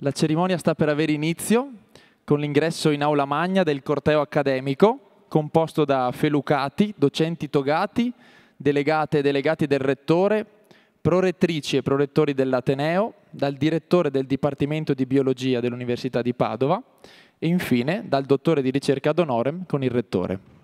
La cerimonia sta per avere inizio con l'ingresso in aula magna del corteo accademico, composto da felucati, docenti togati, delegate e delegati del rettore, prorettrici e prorettori dell'Ateneo, dal direttore del Dipartimento di Biologia dell'Università di Padova e infine dal dottore di ricerca ad honorem con il rettore.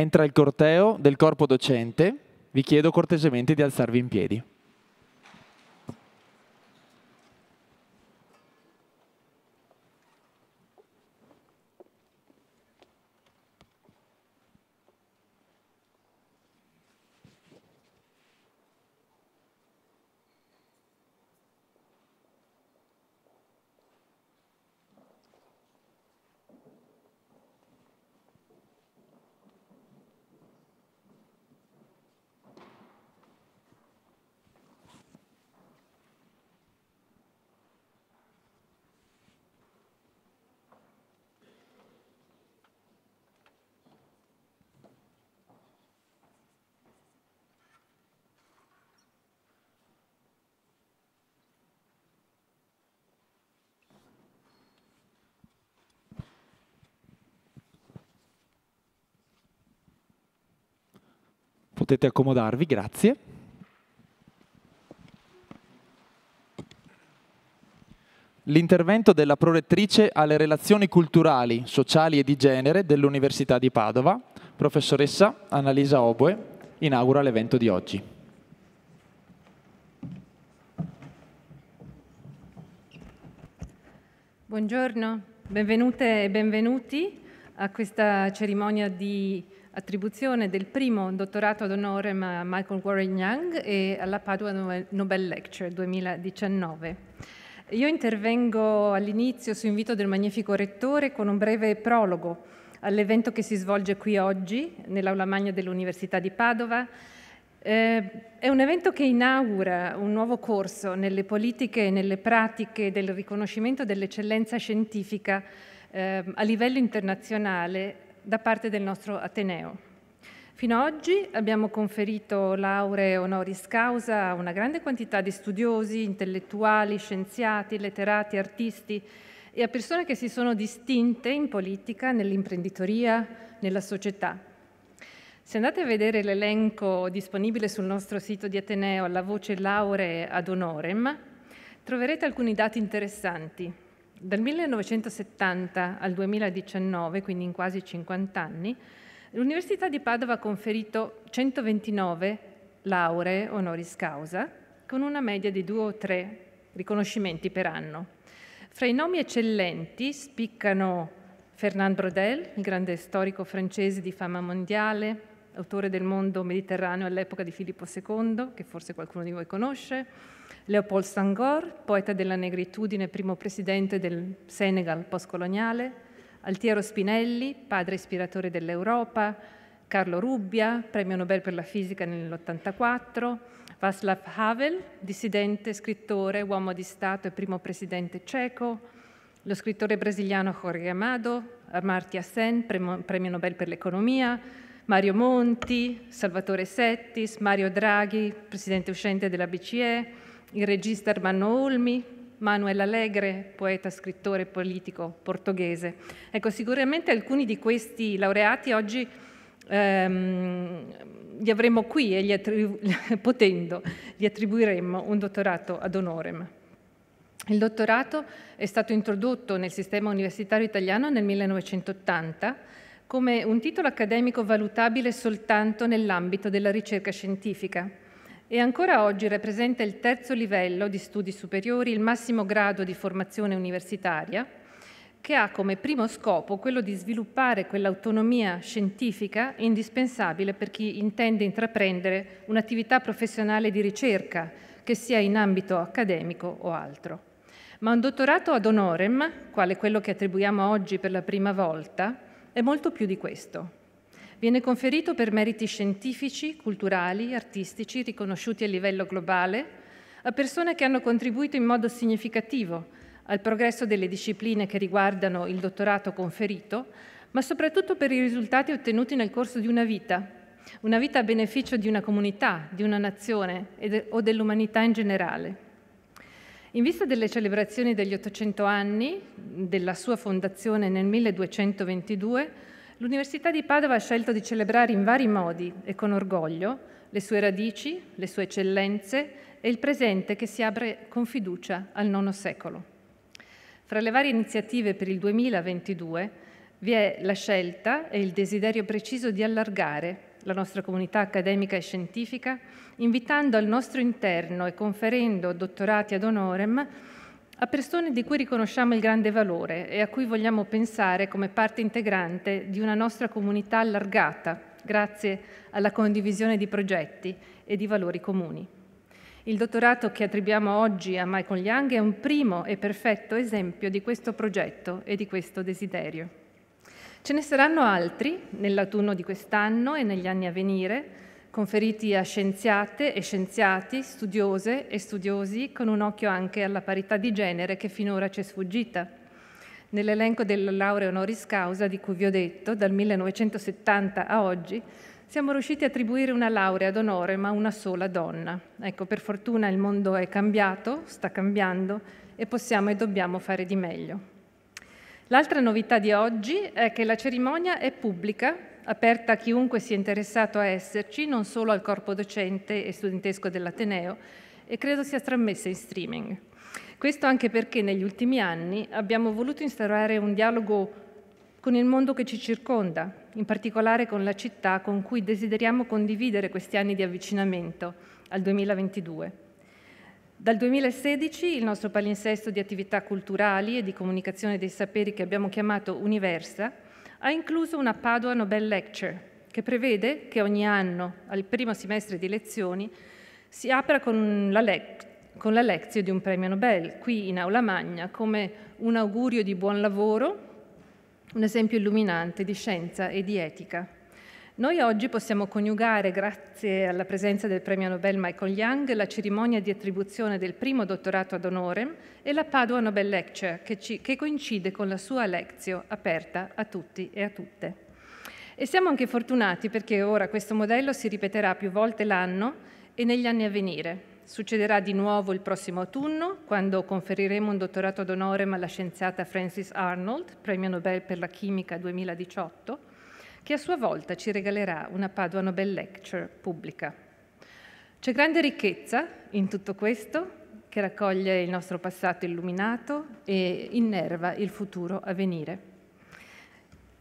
Entra il corteo del corpo docente. Vi chiedo cortesemente di alzarvi in piedi. Potete accomodarvi, grazie. L'intervento della prorettrice alle relazioni culturali, sociali e di genere dell'Università di Padova, professoressa Annalisa Oboe, inaugura l'evento di oggi. Buongiorno, benvenute e benvenuti a questa cerimonia di attribuzione del primo dottorato ad d'onore a Michael Warren Young e alla Padua Nobel Lecture 2019. Io intervengo all'inizio su invito del magnifico rettore con un breve prologo all'evento che si svolge qui oggi nell'aula magna dell'Università di Padova. Eh, è un evento che inaugura un nuovo corso nelle politiche e nelle pratiche del riconoscimento dell'eccellenza scientifica eh, a livello internazionale da parte del nostro Ateneo. Fino ad oggi abbiamo conferito lauree honoris causa a una grande quantità di studiosi, intellettuali, scienziati, letterati, artisti e a persone che si sono distinte in politica, nell'imprenditoria, nella società. Se andate a vedere l'elenco disponibile sul nostro sito di Ateneo alla voce lauree ad honorem, troverete alcuni dati interessanti. Dal 1970 al 2019, quindi in quasi 50 anni, l'Università di Padova ha conferito 129 lauree honoris causa, con una media di due o tre riconoscimenti per anno. Fra i nomi eccellenti spiccano Fernand Brodel, il grande storico francese di fama mondiale, autore del mondo mediterraneo all'epoca di Filippo II, che forse qualcuno di voi conosce, Leopold Sangor, poeta della negritudine, e primo presidente del Senegal postcoloniale, Altiero Spinelli, padre ispiratore dell'Europa, Carlo Rubbia, premio Nobel per la fisica nell'84, Václav Havel, dissidente, scrittore, uomo di Stato e primo presidente ceco, lo scrittore brasiliano Jorge Amado, Amartya Sen, premio Nobel per l'economia, Mario Monti, Salvatore Settis, Mario Draghi, presidente uscente della BCE, il regista Ermanno Olmi, Manuel Alegre, poeta, scrittore, politico portoghese. Ecco, sicuramente alcuni di questi laureati oggi ehm, li avremo qui e gli potendo gli attribuiremmo un dottorato ad honorem. Il dottorato è stato introdotto nel sistema universitario italiano nel 1980 come un titolo accademico valutabile soltanto nell'ambito della ricerca scientifica e ancora oggi rappresenta il terzo livello di studi superiori, il massimo grado di formazione universitaria, che ha come primo scopo quello di sviluppare quell'autonomia scientifica indispensabile per chi intende intraprendere un'attività professionale di ricerca, che sia in ambito accademico o altro. Ma un dottorato ad honorem, quale quello che attribuiamo oggi per la prima volta, è molto più di questo viene conferito per meriti scientifici, culturali, artistici riconosciuti a livello globale a persone che hanno contribuito in modo significativo al progresso delle discipline che riguardano il dottorato conferito, ma soprattutto per i risultati ottenuti nel corso di una vita, una vita a beneficio di una comunità, di una nazione de o dell'umanità in generale. In vista delle celebrazioni degli 800 anni della sua fondazione nel 1222, L'Università di Padova ha scelto di celebrare in vari modi e con orgoglio le sue radici, le sue eccellenze e il presente che si apre con fiducia al nono secolo. Fra le varie iniziative per il 2022 vi è la scelta e il desiderio preciso di allargare la nostra comunità accademica e scientifica, invitando al nostro interno e conferendo dottorati ad honorem a persone di cui riconosciamo il grande valore e a cui vogliamo pensare come parte integrante di una nostra comunità allargata, grazie alla condivisione di progetti e di valori comuni. Il dottorato che attribuiamo oggi a Michael Young è un primo e perfetto esempio di questo progetto e di questo desiderio. Ce ne saranno altri nell'autunno di quest'anno e negli anni a venire, conferiti a scienziate e scienziati, studiose e studiosi, con un occhio anche alla parità di genere che finora ci è sfuggita. Nell'elenco delle laurea honoris causa di cui vi ho detto, dal 1970 a oggi, siamo riusciti a attribuire una laurea d'onore ma una sola donna. Ecco, per fortuna il mondo è cambiato, sta cambiando e possiamo e dobbiamo fare di meglio. L'altra novità di oggi è che la cerimonia è pubblica aperta a chiunque sia interessato a esserci, non solo al corpo docente e studentesco dell'Ateneo, e credo sia trasmessa in streaming. Questo anche perché negli ultimi anni abbiamo voluto instaurare un dialogo con il mondo che ci circonda, in particolare con la città con cui desideriamo condividere questi anni di avvicinamento al 2022. Dal 2016 il nostro palinsesto di attività culturali e di comunicazione dei saperi che abbiamo chiamato Universa ha incluso una Padua Nobel Lecture, che prevede che ogni anno, al primo semestre di lezioni, si apra con la, lec- con la lezione di un premio Nobel, qui in Aula Magna, come un augurio di buon lavoro, un esempio illuminante di scienza e di etica. Noi oggi possiamo coniugare, grazie alla presenza del premio Nobel Michael Young, la cerimonia di attribuzione del primo dottorato ad honorem e la Padua Nobel Lecture, che, ci, che coincide con la sua lezione aperta a tutti e a tutte. E siamo anche fortunati perché ora questo modello si ripeterà più volte l'anno e negli anni a venire. Succederà di nuovo il prossimo autunno, quando conferiremo un dottorato d'onore alla scienziata Frances Arnold, premio Nobel per la chimica 2018, che a sua volta ci regalerà una Padua Nobel Lecture pubblica. C'è grande ricchezza in tutto questo che raccoglie il nostro passato illuminato e innerva il futuro a venire.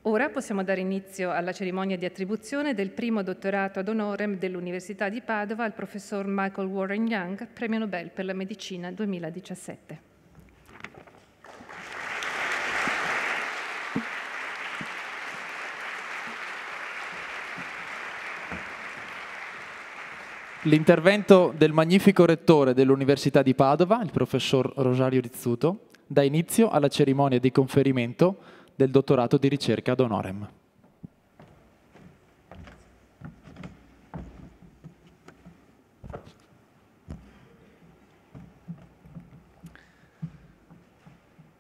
Ora possiamo dare inizio alla cerimonia di attribuzione del primo dottorato ad honorem dell'Università di Padova al professor Michael Warren Young, premio Nobel per la medicina 2017. L'intervento del magnifico rettore dell'Università di Padova, il professor Rosario Rizzuto, dà inizio alla cerimonia di conferimento del dottorato di ricerca ad honorem.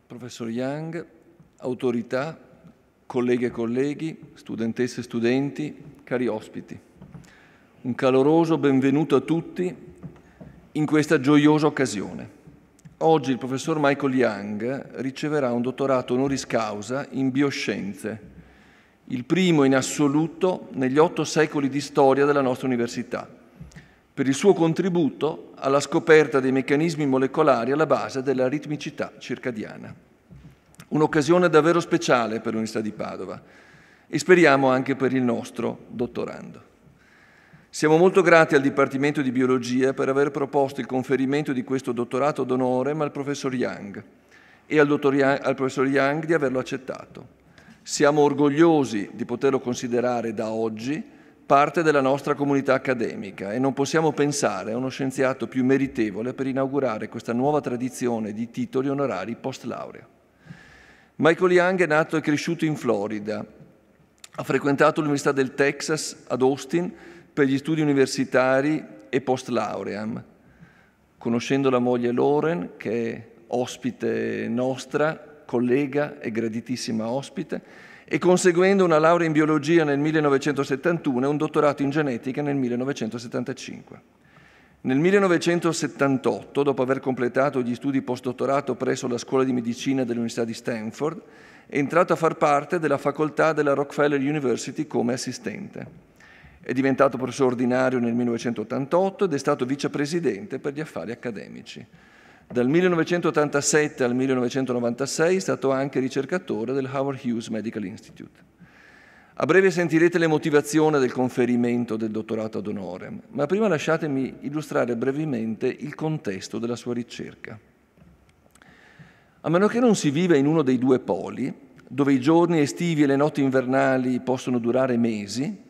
Professor Young, autorità, colleghe e colleghi, studentesse e studenti, cari ospiti un caloroso benvenuto a tutti in questa gioiosa occasione. Oggi il professor Michael Young riceverà un dottorato honoris causa in bioscienze, il primo in assoluto negli otto secoli di storia della nostra università, per il suo contributo alla scoperta dei meccanismi molecolari alla base della ritmicità circadiana. Un'occasione davvero speciale per l'Università di Padova e speriamo anche per il nostro dottorando. Siamo molto grati al Dipartimento di Biologia per aver proposto il conferimento di questo dottorato d'onore al professor Young e al, Young, al professor Young di averlo accettato. Siamo orgogliosi di poterlo considerare da oggi parte della nostra comunità accademica e non possiamo pensare a uno scienziato più meritevole per inaugurare questa nuova tradizione di titoli onorari post laurea. Michael Young è nato e cresciuto in Florida, ha frequentato l'Università del Texas ad Austin per gli studi universitari e post lauream. Conoscendo la moglie Loren, che è ospite nostra, collega e graditissima ospite, e conseguendo una laurea in biologia nel 1971 e un dottorato in genetica nel 1975. Nel 1978, dopo aver completato gli studi postdottorato presso la Scuola di Medicina dell'Università di Stanford, è entrato a far parte della facoltà della Rockefeller University come assistente. È diventato professore ordinario nel 1988 ed è stato vicepresidente per gli affari accademici. Dal 1987 al 1996 è stato anche ricercatore del Howard Hughes Medical Institute. A breve sentirete le motivazioni del conferimento del dottorato ad onore, ma prima lasciatemi illustrare brevemente il contesto della sua ricerca. A meno che non si viva in uno dei due poli, dove i giorni estivi e le notti invernali possono durare mesi,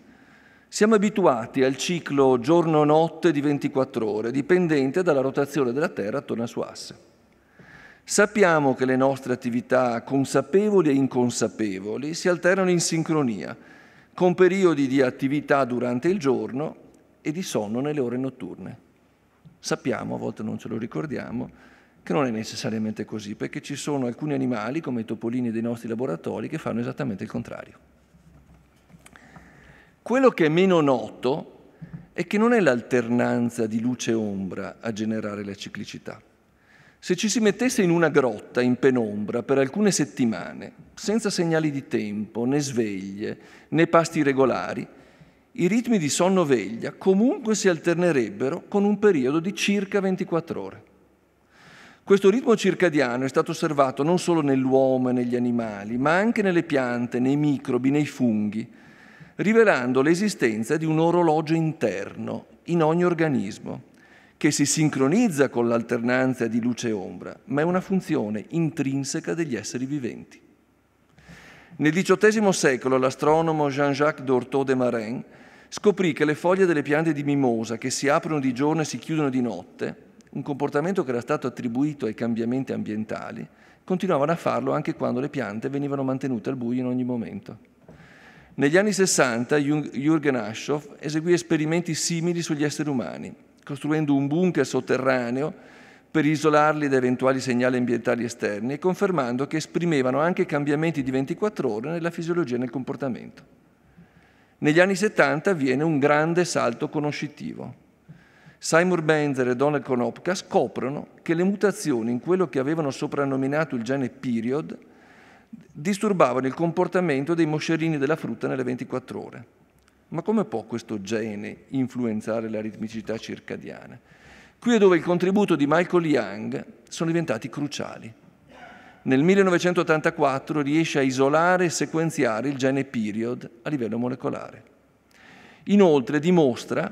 siamo abituati al ciclo giorno-notte di 24 ore, dipendente dalla rotazione della Terra attorno al suo asse. Sappiamo che le nostre attività consapevoli e inconsapevoli si alternano in sincronia, con periodi di attività durante il giorno e di sonno nelle ore notturne. Sappiamo, a volte non ce lo ricordiamo, che non è necessariamente così, perché ci sono alcuni animali, come i topolini dei nostri laboratori, che fanno esattamente il contrario. Quello che è meno noto è che non è l'alternanza di luce e ombra a generare la ciclicità. Se ci si mettesse in una grotta in penombra per alcune settimane, senza segnali di tempo, né sveglie, né pasti regolari, i ritmi di sonno-veglia comunque si alternerebbero con un periodo di circa 24 ore. Questo ritmo circadiano è stato osservato non solo nell'uomo e negli animali, ma anche nelle piante, nei microbi, nei funghi, rivelando l'esistenza di un orologio interno in ogni organismo, che si sincronizza con l'alternanza di luce e ombra, ma è una funzione intrinseca degli esseri viventi. Nel XVIII secolo l'astronomo Jean-Jacques Dortot de Marin scoprì che le foglie delle piante di mimosa che si aprono di giorno e si chiudono di notte, un comportamento che era stato attribuito ai cambiamenti ambientali, continuavano a farlo anche quando le piante venivano mantenute al buio in ogni momento. Negli anni 60 Jürgen Aschoff eseguì esperimenti simili sugli esseri umani, costruendo un bunker sotterraneo per isolarli da eventuali segnali ambientali esterni e confermando che esprimevano anche cambiamenti di 24 ore nella fisiologia e nel comportamento. Negli anni 70 avviene un grande salto conoscitivo. Seymour Benzer e Donald Konopka scoprono che le mutazioni in quello che avevano soprannominato il gene period disturbavano il comportamento dei moscerini della frutta nelle 24 ore. Ma come può questo gene influenzare la ritmicità circadiana? Qui è dove il contributo di Michael Young sono diventati cruciali. Nel 1984 riesce a isolare e sequenziare il gene period a livello molecolare. Inoltre dimostra,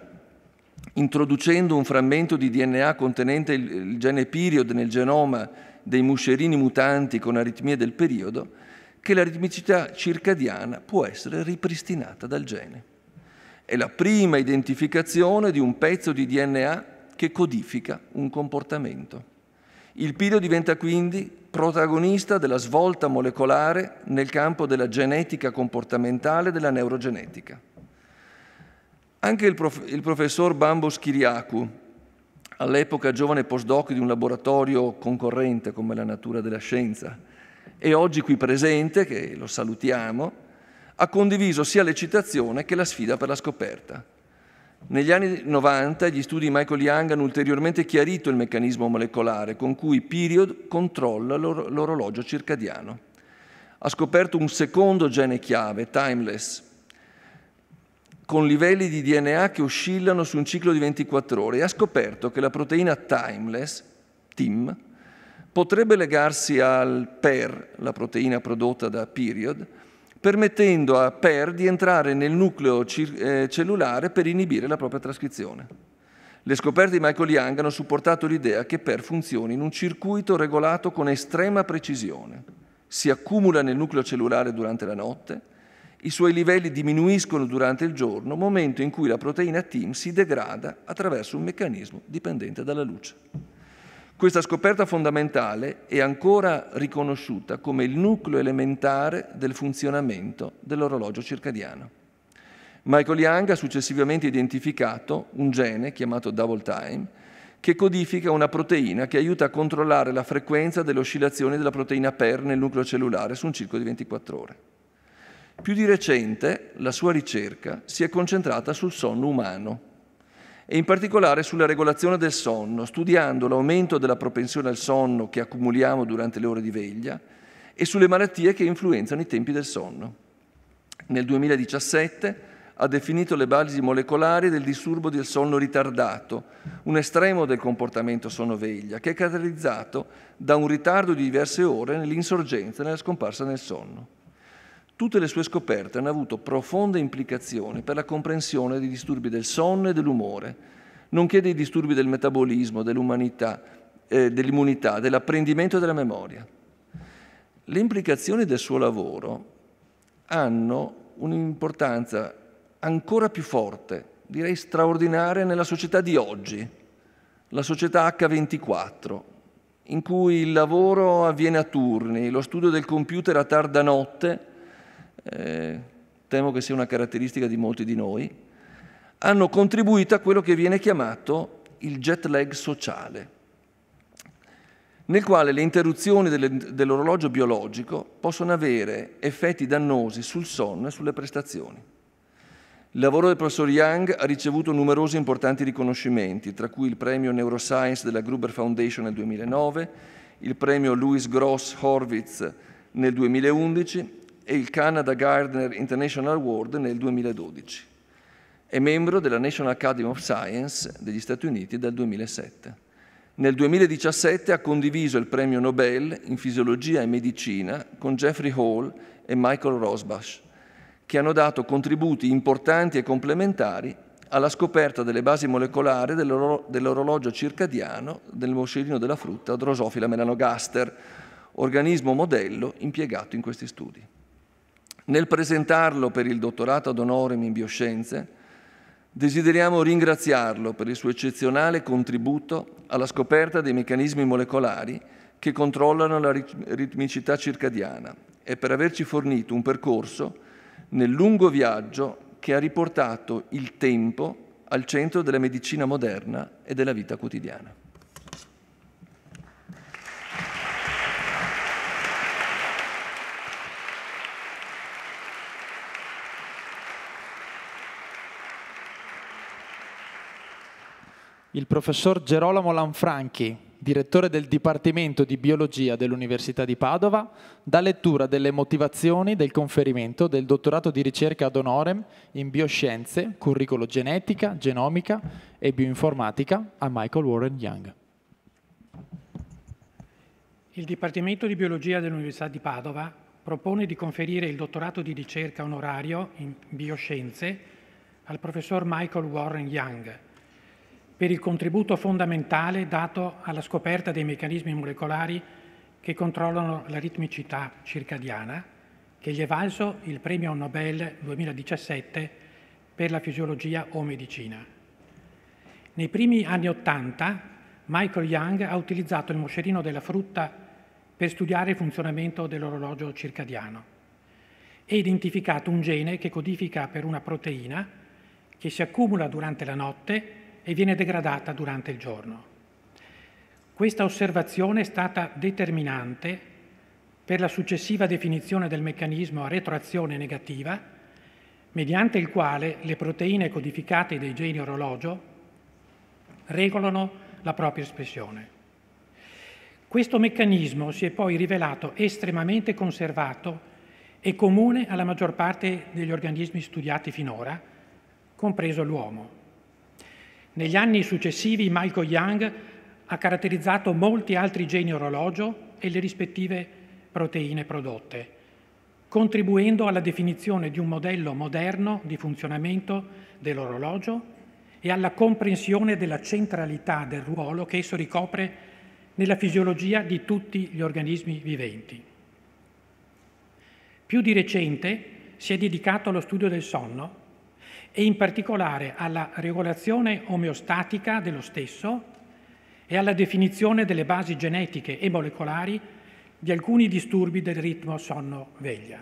introducendo un frammento di DNA contenente il gene period nel genoma dei muscerini mutanti con aritmie del periodo, che la ritmicità circadiana può essere ripristinata dal gene. È la prima identificazione di un pezzo di DNA che codifica un comportamento. Il pilo diventa quindi protagonista della svolta molecolare nel campo della genetica comportamentale e della neurogenetica. Anche il, prof- il professor Bambos Kiriakou all'epoca giovane postdoc di un laboratorio concorrente come la natura della scienza e oggi qui presente, che lo salutiamo, ha condiviso sia l'eccitazione che la sfida per la scoperta. Negli anni 90 gli studi di Michael Young hanno ulteriormente chiarito il meccanismo molecolare con cui Period controlla l'orologio circadiano. Ha scoperto un secondo gene chiave, timeless, con livelli di DNA che oscillano su un ciclo di 24 ore e ha scoperto che la proteina timeless, TIM, potrebbe legarsi al PER, la proteina prodotta da period, permettendo a PER di entrare nel nucleo eh, cellulare per inibire la propria trascrizione. Le scoperte di Michael Young hanno supportato l'idea che PER funzioni in un circuito regolato con estrema precisione. Si accumula nel nucleo cellulare durante la notte, i suoi livelli diminuiscono durante il giorno, momento in cui la proteina TIM si degrada attraverso un meccanismo dipendente dalla luce. Questa scoperta fondamentale è ancora riconosciuta come il nucleo elementare del funzionamento dell'orologio circadiano. Michael Young ha successivamente identificato un gene chiamato double time che codifica una proteina che aiuta a controllare la frequenza delle oscillazioni della proteina PER nel nucleo cellulare su un circo di 24 ore. Più di recente la sua ricerca si è concentrata sul sonno umano e in particolare sulla regolazione del sonno, studiando l'aumento della propensione al sonno che accumuliamo durante le ore di veglia e sulle malattie che influenzano i tempi del sonno. Nel 2017 ha definito le basi molecolari del disturbo del sonno ritardato, un estremo del comportamento sonno-veglia, che è caratterizzato da un ritardo di diverse ore nell'insorgenza e nella scomparsa nel sonno. Tutte le sue scoperte hanno avuto profonde implicazioni per la comprensione dei disturbi del sonno e dell'umore, nonché dei disturbi del metabolismo, dell'umanità, eh, dell'immunità, dell'apprendimento e della memoria. Le implicazioni del suo lavoro hanno un'importanza ancora più forte, direi straordinaria, nella società di oggi, la società H24, in cui il lavoro avviene a turni, lo studio del computer a tarda notte eh, temo che sia una caratteristica di molti di noi, hanno contribuito a quello che viene chiamato il jet lag sociale, nel quale le interruzioni dell'orologio biologico possono avere effetti dannosi sul sonno e sulle prestazioni. Il lavoro del professor Young ha ricevuto numerosi importanti riconoscimenti, tra cui il premio Neuroscience della Gruber Foundation nel 2009, il premio Louis Gross Horwitz nel 2011 e il Canada Gardner International Award nel 2012. È membro della National Academy of Science degli Stati Uniti dal 2007. Nel 2017 ha condiviso il premio Nobel in fisiologia e medicina con Jeffrey Hall e Michael Rosbach, che hanno dato contributi importanti e complementari alla scoperta delle basi molecolari dell'orologio circadiano del moscerino della frutta Drosophila melanogaster, organismo modello impiegato in questi studi. Nel presentarlo per il dottorato ad onore in bioscienze, desideriamo ringraziarlo per il suo eccezionale contributo alla scoperta dei meccanismi molecolari che controllano la ritmicità circadiana e per averci fornito un percorso nel lungo viaggio che ha riportato il tempo al centro della medicina moderna e della vita quotidiana. il professor Gerolamo Lanfranchi, direttore del Dipartimento di Biologia dell'Università di Padova, dà lettura delle motivazioni del conferimento del dottorato di ricerca ad honorem in bioscienze, Curriculum genetica, genomica e bioinformatica a Michael Warren Young. Il Dipartimento di Biologia dell'Università di Padova propone di conferire il dottorato di ricerca onorario in bioscienze al professor Michael Warren Young, per il contributo fondamentale dato alla scoperta dei meccanismi molecolari che controllano la ritmicità circadiana, che gli è valso il premio Nobel 2017 per la fisiologia o medicina. Nei primi anni Ottanta, Michael Young ha utilizzato il moscerino della frutta per studiare il funzionamento dell'orologio circadiano e identificato un gene che codifica per una proteina che si accumula durante la notte e viene degradata durante il giorno. Questa osservazione è stata determinante per la successiva definizione del meccanismo a retroazione negativa, mediante il quale le proteine codificate dei geni orologio regolano la propria espressione. Questo meccanismo si è poi rivelato estremamente conservato e comune alla maggior parte degli organismi studiati finora, compreso l'uomo. Negli anni successivi Michael Young ha caratterizzato molti altri geni orologio e le rispettive proteine prodotte, contribuendo alla definizione di un modello moderno di funzionamento dell'orologio e alla comprensione della centralità del ruolo che esso ricopre nella fisiologia di tutti gli organismi viventi. Più di recente si è dedicato allo studio del sonno e in particolare alla regolazione omeostatica dello stesso e alla definizione delle basi genetiche e molecolari di alcuni disturbi del ritmo sonno-veglia.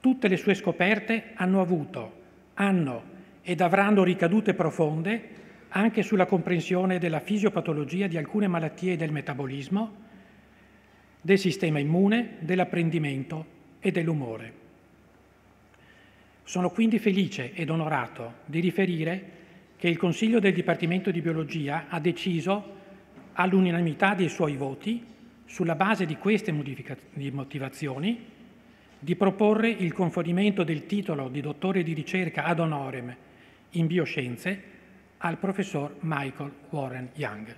Tutte le sue scoperte hanno avuto, hanno ed avranno ricadute profonde anche sulla comprensione della fisiopatologia di alcune malattie del metabolismo, del sistema immune, dell'apprendimento e dell'umore. Sono quindi felice ed onorato di riferire che il Consiglio del Dipartimento di Biologia ha deciso all'unanimità dei suoi voti, sulla base di queste motivazioni, di proporre il conferimento del titolo di dottore di ricerca ad honorem in bioscienze al professor Michael Warren Young.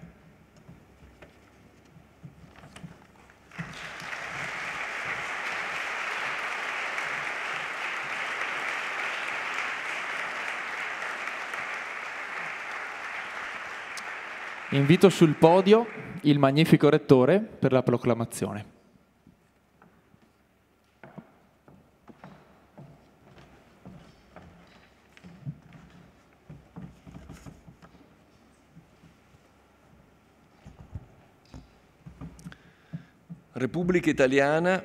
Invito sul podio il magnifico rettore per la proclamazione. Repubblica Italiana,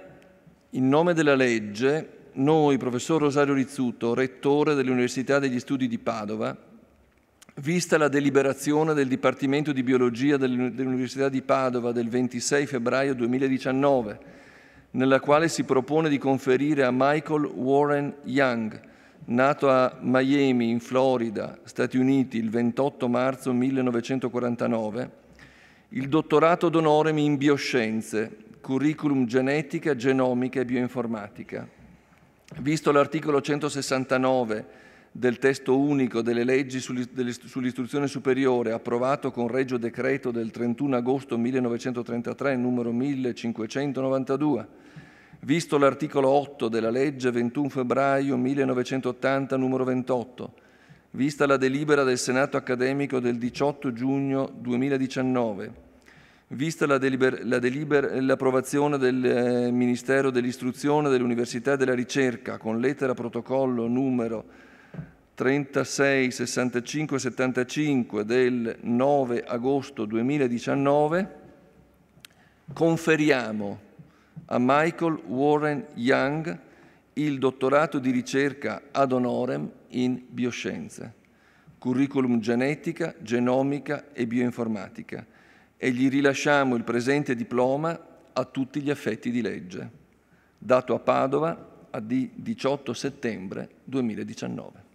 in nome della legge, noi, professor Rosario Rizzuto, rettore dell'Università degli Studi di Padova, vista la deliberazione del Dipartimento di Biologia dell'Università di Padova del 26 febbraio 2019, nella quale si propone di conferire a Michael Warren Young, nato a Miami, in Florida, Stati Uniti, il 28 marzo 1949, il dottorato d'onore in bioscienze, curriculum genetica, genomica e bioinformatica. Visto l'articolo 169 del testo unico delle leggi sull'istruzione superiore approvato con regio decreto del 31 agosto 1933 numero 1592, visto l'articolo 8 della legge 21 febbraio 1980 numero 28, vista la delibera del Senato accademico del 18 giugno 2019, vista la deliber- la deliber- l'approvazione del eh, Ministero dell'Istruzione, dell'Università e della Ricerca con lettera protocollo numero 36, 65, 75 del 9 agosto 2019 conferiamo a Michael Warren Young il dottorato di ricerca ad honorem in bioscienze, curriculum genetica, genomica e bioinformatica e gli rilasciamo il presente diploma a tutti gli effetti di legge, dato a Padova a di 18 settembre 2019.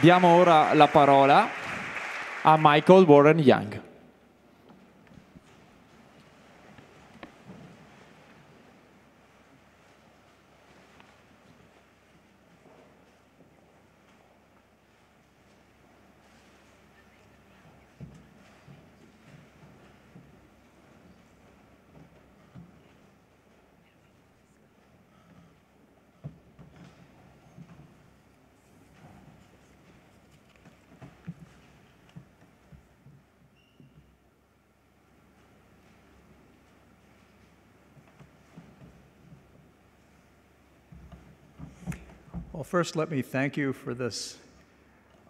Diamo ora la parola a Michael Warren Young. first, let me thank you for this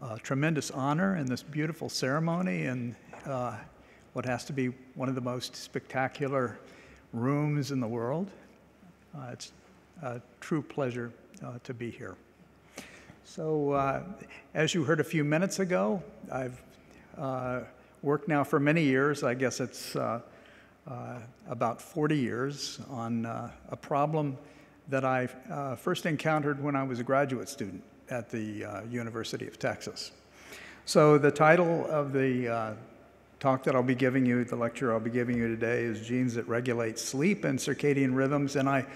uh, tremendous honor and this beautiful ceremony and uh, what has to be one of the most spectacular rooms in the world. Uh, it's a true pleasure uh, to be here. So, uh, as you heard a few minutes ago, I've uh, worked now for many years. I guess it's about 40 years on a problem that I uh, first encountered when I was a graduate student at the uh, University of Texas. So the title of the uh, talk that I'll be giving you, the lecture I'll be giving you today is Genes that Regulate Sleep and Circadian Rhythms. And I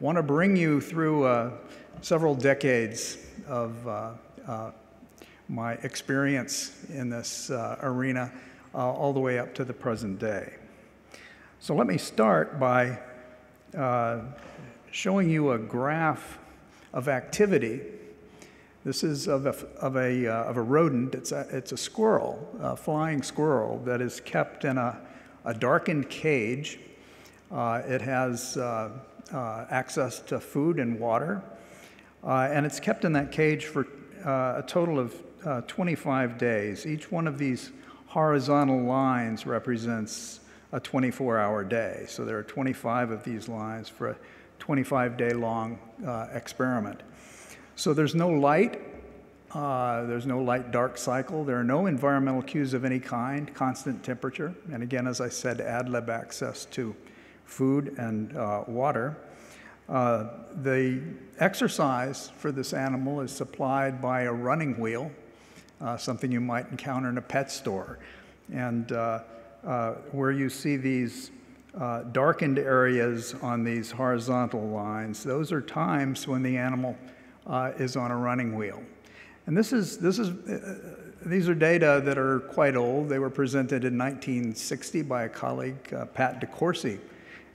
want to bring you through uh, several decades of uh, uh, my experience in this arena all the way up to the present day. So let me start by showing you a graph of activity. This is of a, of a, uh, of a rodent. It's a, it's a squirrel, a flying squirrel, that is kept in a, a darkened cage. Uh, it has uh, uh access to food and water, uh, and it's kept in that cage for uh, a total of 25 days. Each one of these horizontal lines represents a 24 hour day. So there are 25 of these lines for a 25-day-long uh, experiment. So there's no light. Uh, there's no light-dark cycle. There are no environmental cues of any kind, constant temperature. And again, as I said, ad lib access to food and uh, water. Uh, the exercise for this animal is supplied by a running wheel, uh, something you might encounter in a pet store. And uh, where you see these uh, darkened areas on these horizontal lines, those are times when the animal uh, is on a running wheel. And this is, this is, uh, these are data that are quite old. They were presented in 1960 by a colleague, uh, Pat DeCourcy,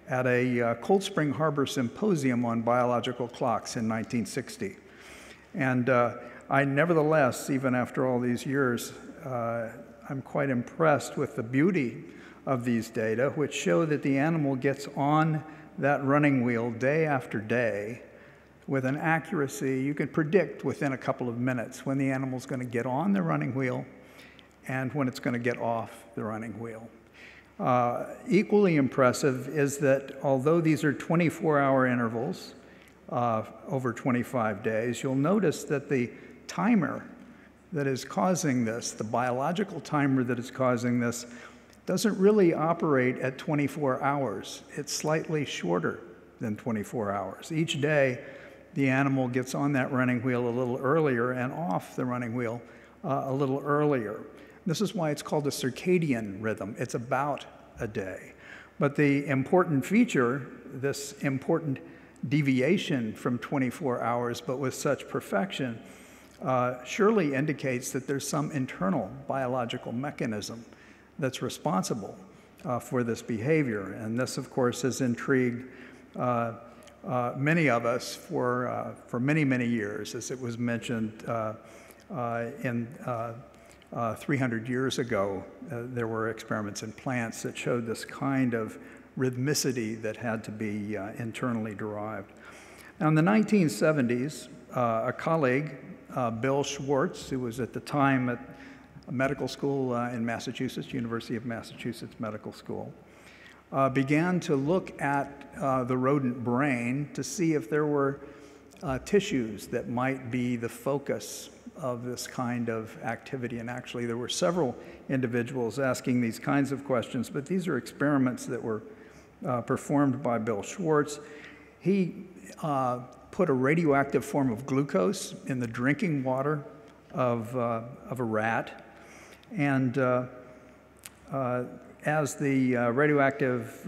at a uh, Cold Spring Harbor Symposium on Biological Clocks in 1960. And uh, I nevertheless, even after all these years, I'm quite impressed with the beauty of these data, which show that the animal gets on that running wheel day after day with an accuracy you can predict within a couple of minutes when the animal's going to get on the running wheel and when it's going to get off the running wheel. Uh, equally impressive is that although these are 24-hour intervals uh, over 25 days, you'll notice that the timer that is causing this, the biological timer that is causing this, doesn't really operate at 24 hours. It's slightly shorter than 24 hours. Each day, the animal gets on that running wheel a little earlier and off the running wheel uh, a little earlier. This is why it's called a circadian rhythm. It's about a day. But the important feature, this important deviation from 24 hours, but with such perfection, uh, surely indicates that there's some internal biological mechanism that's responsible uh, for this behavior. And this, of course, has intrigued uh, uh, many of us for, uh, for many, many years, as it was mentioned uh, uh, in 300 years ago. there were experiments in plants that showed this kind of rhythmicity that had to be internally derived. Now, in the 1970s, a colleague, Bill Schwartz, who was at the time at medical school uh, in Massachusetts, University of Massachusetts Medical School, uh, began to look at uh, the rodent brain to see if there were tissues that might be the focus of this kind of activity. And actually, there were several individuals asking these kinds of questions, but these are experiments that were uh, performed by Bill Schwartz. He uh, put a radioactive form of glucose in the drinking water of, uh, of a rat and uh, uh, as the uh, radioactive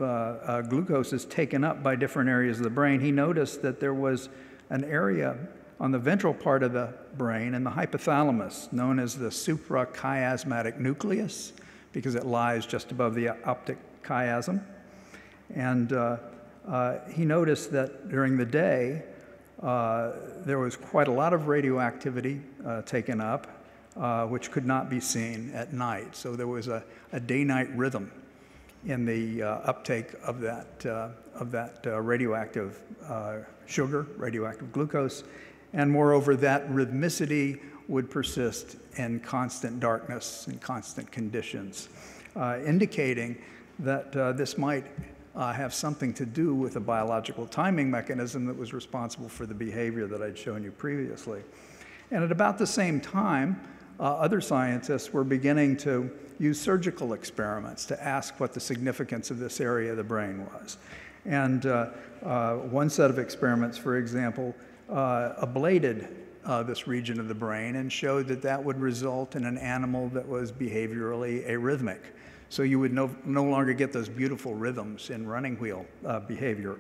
glucose is taken up by different areas of the brain, he noticed that there was an area on the ventral part of the brain and the hypothalamus, known as the suprachiasmatic nucleus, because it lies just above the optic chiasm. And uh, uh, he noticed that during the day, uh, there was quite a lot of radioactivity taken up, uh, which could not be seen at night. So there was a, a day-night rhythm in the uh, uptake of that, uh, of that uh, radioactive uh, sugar, radioactive glucose, and moreover, that rhythmicity would persist in constant darkness and constant conditions, uh, indicating that this might uh, have something to do with a biological timing mechanism that was responsible for the behavior that I'd shown you previously. And at about the same time, uh, other scientists were beginning to use surgical experiments to ask what the significance of this area of the brain was. And uh, uh, one set of experiments, for example, uh, ablated uh, this region of the brain and showed that that would result in an animal that was behaviorally arrhythmic. So you would no, no longer get those beautiful rhythms in running wheel uh, behavior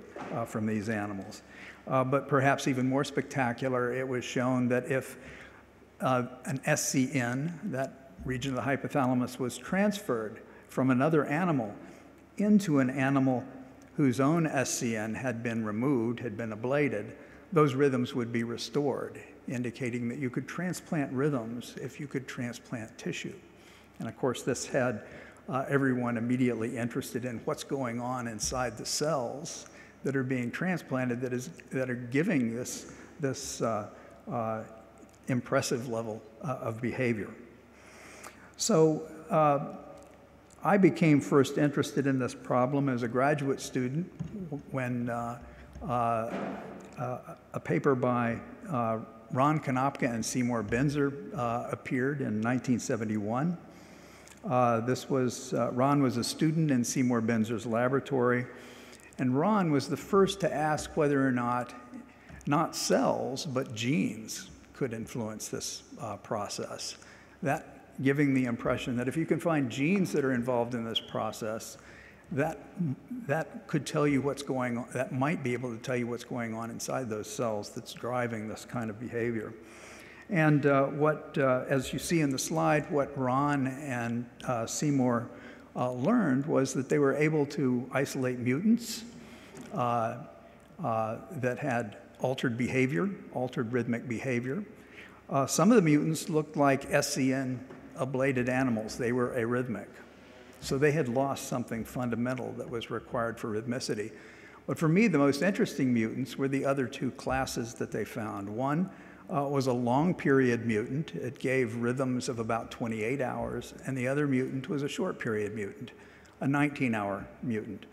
from these animals. but perhaps even more spectacular, it was shown that if uh, an SCN, that region of the hypothalamus, was transferred from another animal into an animal whose own SCN had been removed, had been ablated, those rhythms would be restored, indicating that you could transplant rhythms if you could transplant tissue. And of course, this had uh, everyone immediately interested in what's going on inside the cells that are being transplanted that, is, that are giving this, this uh, uh, impressive level uh, of behavior. So uh, I became first interested in this problem as a graduate student when uh, uh, uh a paper by uh, Ron Konopka and Seymour Benzer appeared in 1971. this was, Ron was a student in Seymour Benzer's laboratory, and Ron was the first to ask whether or not, not cells, but genes could influence this uh, process. That giving the impression that if you can find genes that are involved in this process, that, that could tell you what's going on, that might be able to tell you what's going on inside those cells that's driving this kind of behavior. And uh, what, uh, as you see in the slide, what Ron and uh, Seymour uh, learned was that they were able to isolate mutants uh, uh, that had altered behavior, altered rhythmic behavior. Uh, some of the mutants looked like SCN ablated animals. They were arrhythmic. So they had lost something fundamental that was required for rhythmicity. But for me, the most interesting mutants were the other two classes that they found. One uh, was a long period mutant. It gave rhythms of about 28 hours. And the other mutant was a short period mutant, a 19 hour mutant.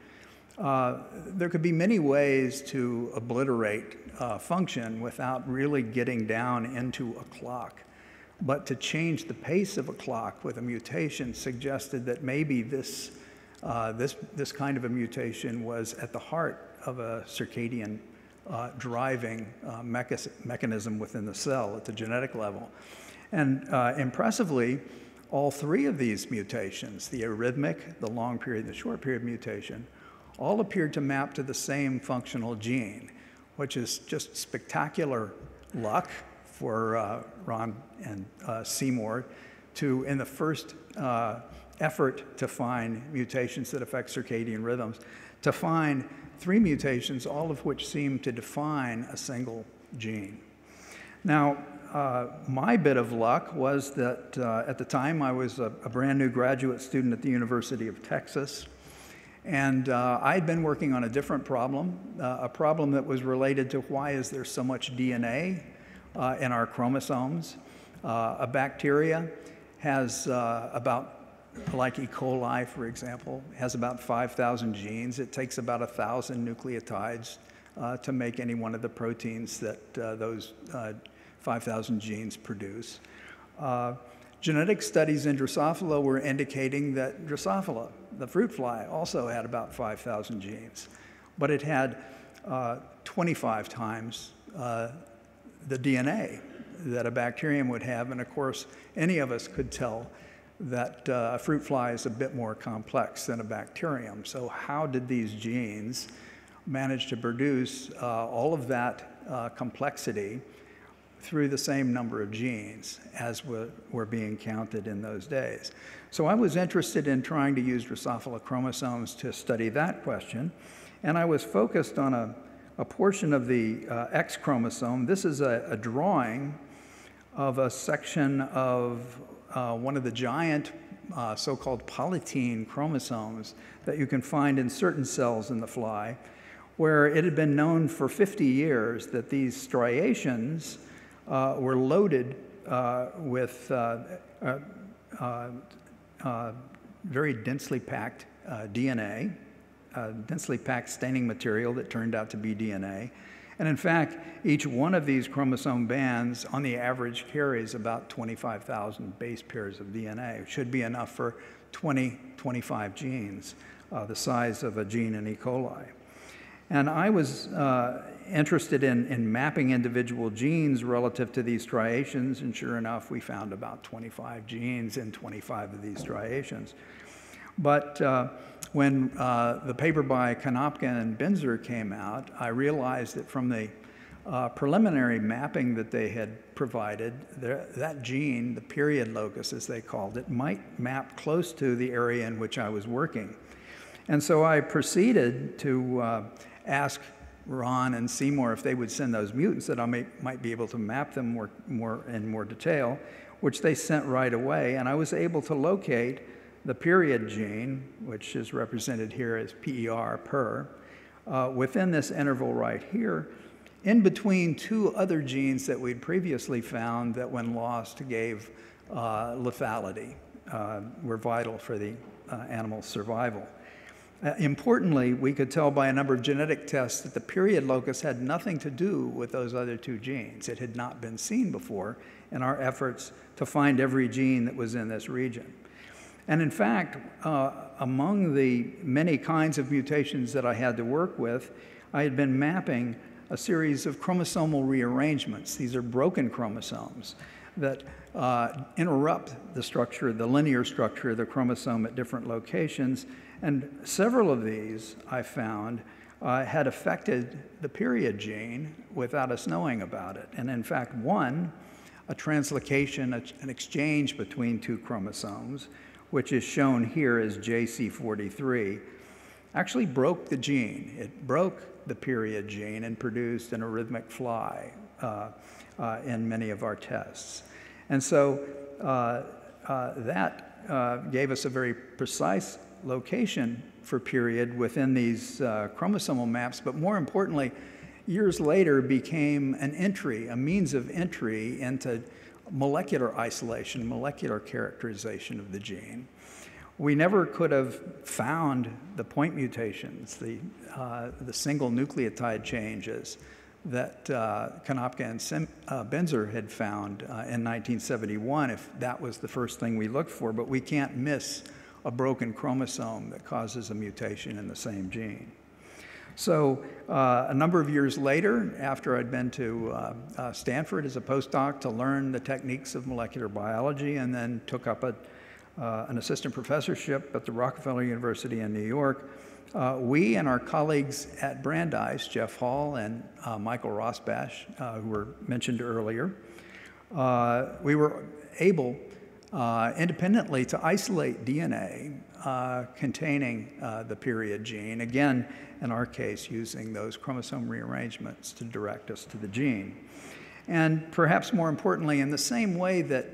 Uh, there could be many ways to obliterate uh, function without really getting down into a clock. But to change the pace of a clock with a mutation suggested that maybe this, uh, this, this kind of a mutation was at the heart of a circadian uh, driving uh, mecha mechanism within the cell at the genetic level. And impressively, all three of these mutations, the arrhythmic, the long period, and the short period mutation, all appeared to map to the same functional gene, which is just spectacular luck for uh, Ron and uh, Seymour to, in the first uh, effort to find mutations that affect circadian rhythms, to find three mutations, all of which seem to define a single gene. Now, uh, my bit of luck was that uh, at the time I was a, a, brand new graduate student at the University of Texas. And uh, I'd been working on a different problem, uh, a problem that was related to why is there so much DNA uh, in our chromosomes. Uh, a bacteria has uh, about, like E. coli, for example, has about 5,000 genes. It takes about 1,000 nucleotides uh, to make any one of the proteins that those 5,000 genes produce. Genetic studies in Drosophila were indicating that Drosophila, the fruit fly, also had about 5,000 genes, but it had uh, 25 times uh, the DNA that a bacterium would have. And of course, any of us could tell that uh, a fruit fly is a bit more complex than a bacterium. So how did these genes manage to produce uh, all of that uh, complexity through the same number of genes as were, were being counted in those days. So I was interested in trying to use Drosophila chromosomes to study that question, and I was focused on a, a portion of the uh, X chromosome. This is a, a, drawing of a section of uh, one of the giant uh, so-called polytene chromosomes that you can find in certain cells in the fly, where it had been known for 50 years that these striations uh, were loaded uh, with uh, uh, uh, very densely packed DNA, densely packed staining material that turned out to be DNA. And in fact, each one of these chromosome bands on the average carries about 25,000 base pairs of DNA. It should be enough for 20, 25 genes, the size of a gene in E. coli. And I was uh, interested in, in mapping individual genes relative to these striations, and sure enough, we found about 25 genes in 25 of these striations. But uh, when uh, the paper by Konopkin and Benzer came out, I realized that from the uh, preliminary mapping that they had provided, there, that gene, the period locus as they called it, might map close to the area in which I was working. And so I proceeded to uh, ask Ron and Seymour if they would send those mutants, that I may, might be able to map them more, more in more detail, which they sent right away. And I was able to locate the period gene, which is represented here as PER, per, uh, within this interval right here, in between two other genes that we'd previously found that, when lost, gave uh, lethality, uh, were vital for the uh, animal's survival. Uh, importantly, we could tell by a number of genetic tests that the period locus had nothing to do with those other two genes. It had not been seen before in our efforts to find every gene that was in this region. And in fact, uh, among the many kinds of mutations that I had to work with, I had been mapping a series of chromosomal rearrangements. These are broken chromosomes that uh, interrupt the structure, the linear structure of the chromosome at different locations and several of these I found uh, had affected the period gene without us knowing about it. And in fact, one, a translocation, an exchange between two chromosomes, which is shown here as JC43, actually broke the gene. It broke the period gene and produced an arrhythmic fly uh, uh, in many of our tests. And so uh, uh that uh, gave us a very precise location for period within these uh, chromosomal maps, but more importantly, years later became an entry, a means of entry into molecular isolation, molecular characterization of the gene. We never could have found the point mutations, the, uh, the single nucleotide changes that uh, and Sim, uh, Benzer had found uh, in 1971 if that was the first thing we looked for, but we can't miss a broken chromosome that causes a mutation in the same gene. So uh, a number of years later, after I'd been to uh, uh, Stanford as a postdoc to learn the techniques of molecular biology and then took up a, uh, an assistant professorship at the Rockefeller University in New York, uh, we and our colleagues at Brandeis, Jeff Hall and uh, Michael Rosbash, who were mentioned earlier, we were able uh, independently to isolate DNA uh, containing uh, the period gene, again, in our case, using those chromosome rearrangements to direct us to the gene. And perhaps more importantly, in the same way that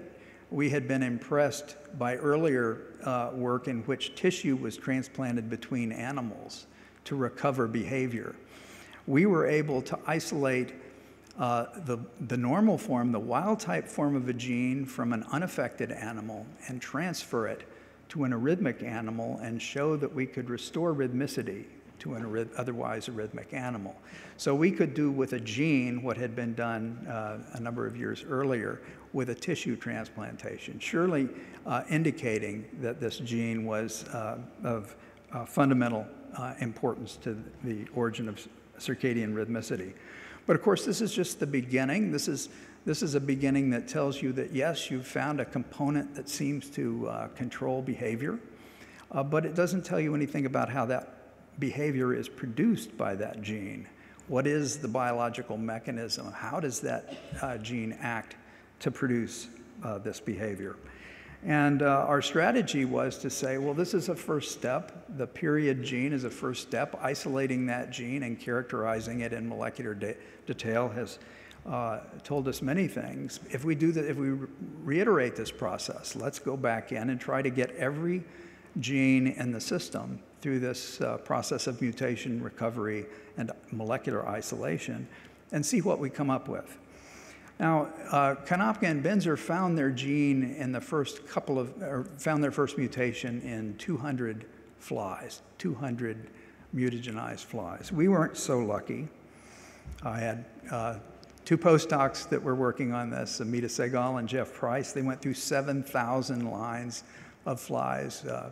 we had been impressed by earlier uh, work in which tissue was transplanted between animals to recover behavior, we were able to isolate uh, the, the normal form, the wild type form of a gene from an unaffected animal and transfer it to an arrhythmic animal and show that we could restore rhythmicity to an otherwise arrhythmic animal. So we could do with a gene what had been done uh, a number of years earlier with a tissue transplantation, surely uh, indicating that this gene was uh, of uh, fundamental uh, importance to the origin of circadian rhythmicity. But of course, this is just the beginning. This is, this is a beginning that tells you that yes, you've found a component that seems to uh, control behavior, uh, but it doesn't tell you anything about how that behavior is produced by that gene. What is the biological mechanism? How does that uh, gene act to produce uh, this behavior? And uh, our strategy was to say, well, this is a first step. The period gene is a first step. Isolating that gene and characterizing it in molecular de detail has uh, told us many things. If we do that, if we re reiterate this process, let's go back in and try to get every gene in the system through this uh, process of mutation, recovery, and molecular isolation, and see what we come up with. Now, uh, and Benzer found their gene in the first couple of, or found their first mutation in 200 flies, 200 mutagenized flies. We weren't so lucky. I had uh, two postdocs that were working on this, Amita Segal and Jeff Price. They went through 7,000 lines of flies. Uh,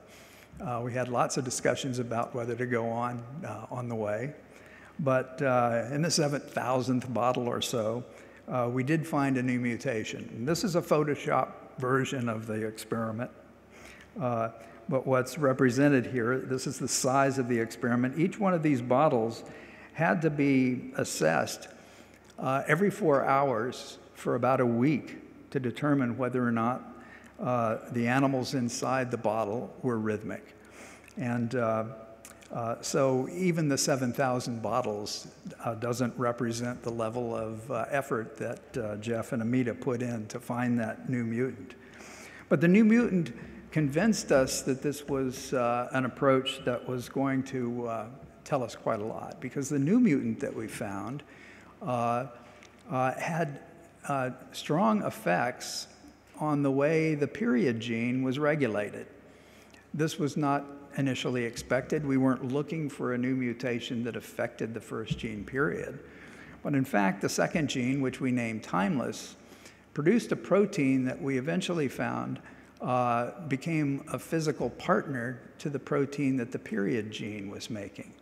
uh, we had lots of discussions about whether to go on uh, on the way. But uh, in the 7,000th bottle or so, uh, we did find a new mutation. And this is a Photoshop version of the experiment. Uh, but what's represented here, this is the size of the experiment. Each one of these bottles had to be assessed uh, every four hours for about a week to determine whether or not uh, the animals inside the bottle were rhythmic. And uh, uh, so even the 7,000 bottles uh, doesn't represent the level of uh, effort that uh, Jeff and Amita put in to find that new mutant. But the new mutant convinced us that this was uh, an approach that was going to uh, tell us quite a lot because the new mutant that we found had strong effects on the way the period gene was regulated. This was not initially expected. We weren't looking for a new mutation that affected the first gene period. But in fact, the second gene, which we named timeless, produced a protein that we eventually found uh, became a physical partner to the protein that the period gene was making.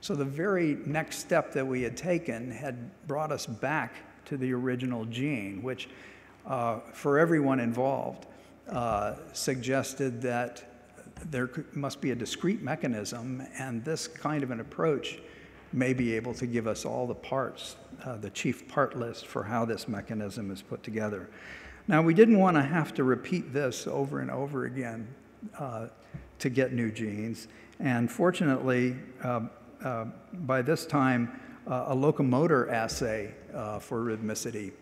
So the very next step that we had taken had brought us back to the original gene, which uh, for everyone involved uh, suggested that there must be a discrete mechanism, and this kind of an approach may be able to give us all the parts, uh, the chief part list for how this mechanism is put together. Now, we didn't want to have to repeat this over and over again uh, to get new genes, and fortunately, uh, uh by this time, uh, a locomotor assay uh, for rhythmicity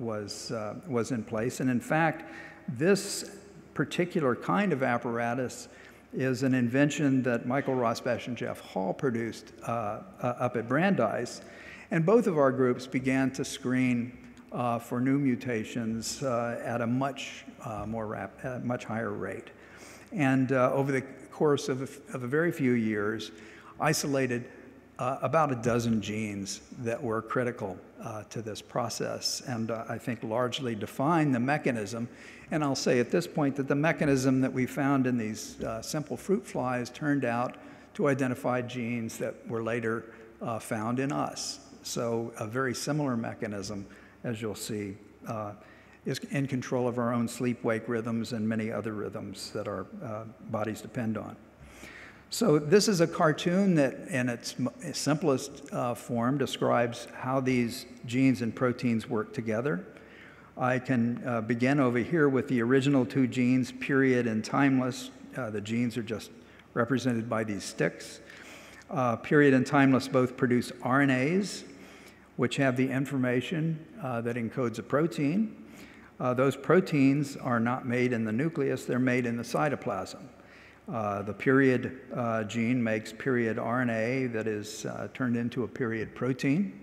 was, was in place, and in fact, this particular kind of apparatus is an invention that Michael Rosbash and Jeff Hall produced uh, uh, up at Brandeis. And both of our groups began to screen uh, for new mutations uh, at a much, uh, more rap uh, much higher rate. And over the course of of a very few years, isolated uh, about a dozen genes that were critical uh, to this process and uh, I think largely define the mechanism. And I'll say at this point that the mechanism that we found in these uh, simple fruit flies turned out to identify genes that were later uh, found in us. So a very similar mechanism, as you'll see, uh, is in control of our own sleep-wake rhythms and many other rhythms that our bodies depend on. So this is a cartoon that, in its simplest uh, form, describes how these genes and proteins work together. I can uh, begin over here with the original two genes, period and timeless. Uh, the genes are just represented by these sticks. Uh, period and timeless both produce RNAs, which have the information uh, that encodes a protein. Uh, those proteins are not made in the nucleus, they're made in the cytoplasm. Uh, the period uh, gene makes period RNA that is uh, turned into a period protein.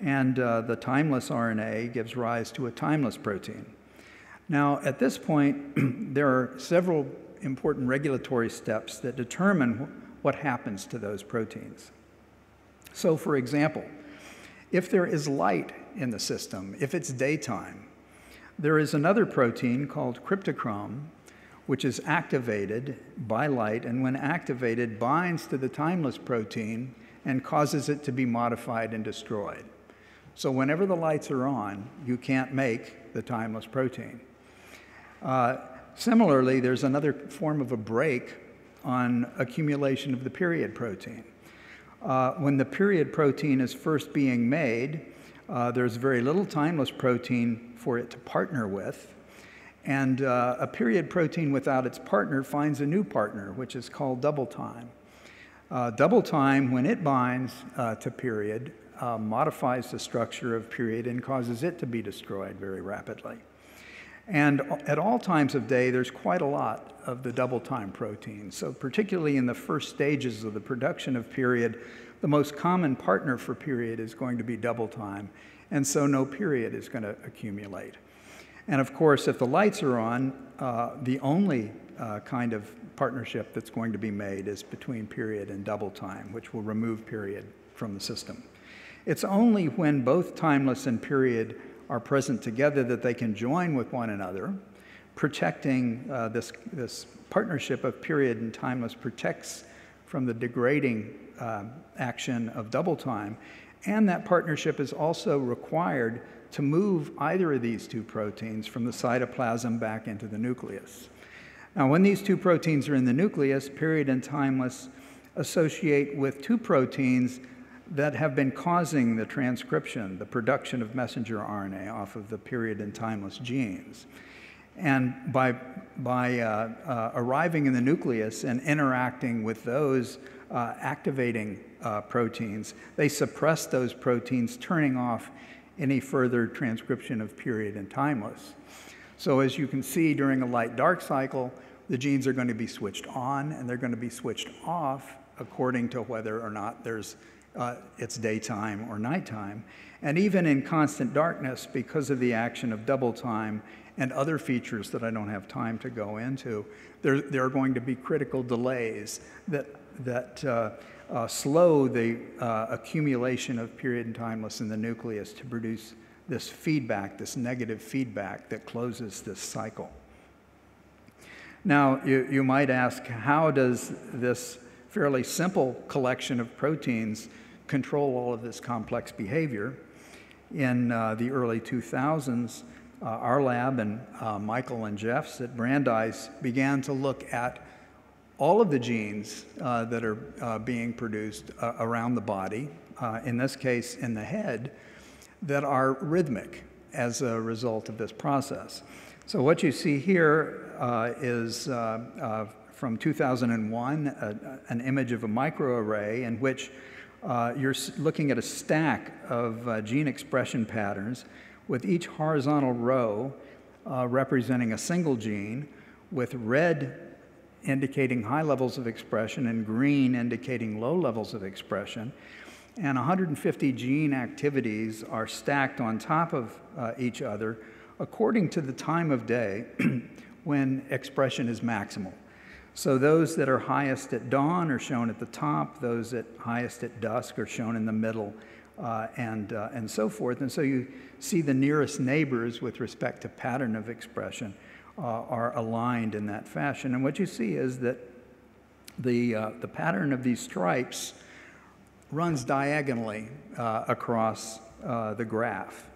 And uh, the timeless RNA gives rise to a timeless protein. Now, at this point, there are several important regulatory steps that determine what happens to those proteins. So, for example, if there is light in the system, if it's daytime, there is another protein called cryptochrome which is activated by light, and when activated, binds to the timeless protein and causes it to be modified and destroyed. So, whenever the lights are on, you can't make the timeless protein. Uh, similarly, there's another form of a break on accumulation of the period protein. Uh, when the period protein is first being made, uh, there's very little timeless protein for it to partner with and uh, a period protein without its partner finds a new partner, which is called double time. Uh, double time, when it binds uh, to period, uh, modifies the structure of period and causes it to be destroyed very rapidly. And at all times of day, there's quite a lot of the double time protein. So, particularly in the first stages of the production of period, the most common partner for period is going to be double time. And so, no period is going to accumulate. And of course, if the lights are on, uh, the only uh, kind of partnership that's going to be made is between period and double time, which will remove period from the system. It's only when both timeless and period are present together that they can join with one another. Protecting uh, this, this partnership of period and timeless protects from the degrading uh, action of double time. And that partnership is also required to move either of these two proteins from the cytoplasm back into the nucleus. Now, when these two proteins are in the nucleus, period and timeless associate with two proteins that have been causing the transcription, the production of messenger RNA off of the period and timeless genes. And by, by uh, uh, arriving in the nucleus and interacting with those uh, activating uh, proteins, they suppress those proteins, turning off any further transcription of period and timeless. So as you can see, during a light-dark cycle, the genes are going to be switched on and they're going to be switched off according to whether or not there's uh, it's daytime or nighttime. And even in constant darkness, because of the action of double time and other features that I don't have time to go into, there, there are going to be critical delays that that uh, uh, slow the uh, accumulation of period and timeless in the nucleus to produce this feedback, this negative feedback that closes this cycle. Now, you, you might ask, how does this fairly simple collection of proteins control all of this complex behavior? In uh, the early 2000s, uh, our lab and uh, Michael and Jeff's at Brandeis began to look at all of the genes uh, that are uh, being produced uh, around the body, uh, in this case in the head, that are rhythmic as a result of this process. So what you see here uh, is uh, from 2001, a, an image of a microarray in which you're looking at a stack of gene expression patterns with each horizontal row representing a single gene with red indicating high levels of expression and green indicating low levels of expression. And 150 gene activities are stacked on top of uh, each other according to the time of day when expression is maximal. So those that are highest at dawn are shown at the top, those at highest at dusk are shown in the middle, uh, and, uh, and so forth. And so you see the nearest neighbors with respect to pattern of expression uh, are aligned in that fashion. And what you see is that the, uh, the pattern of these stripes runs diagonally uh, across uh, the graph,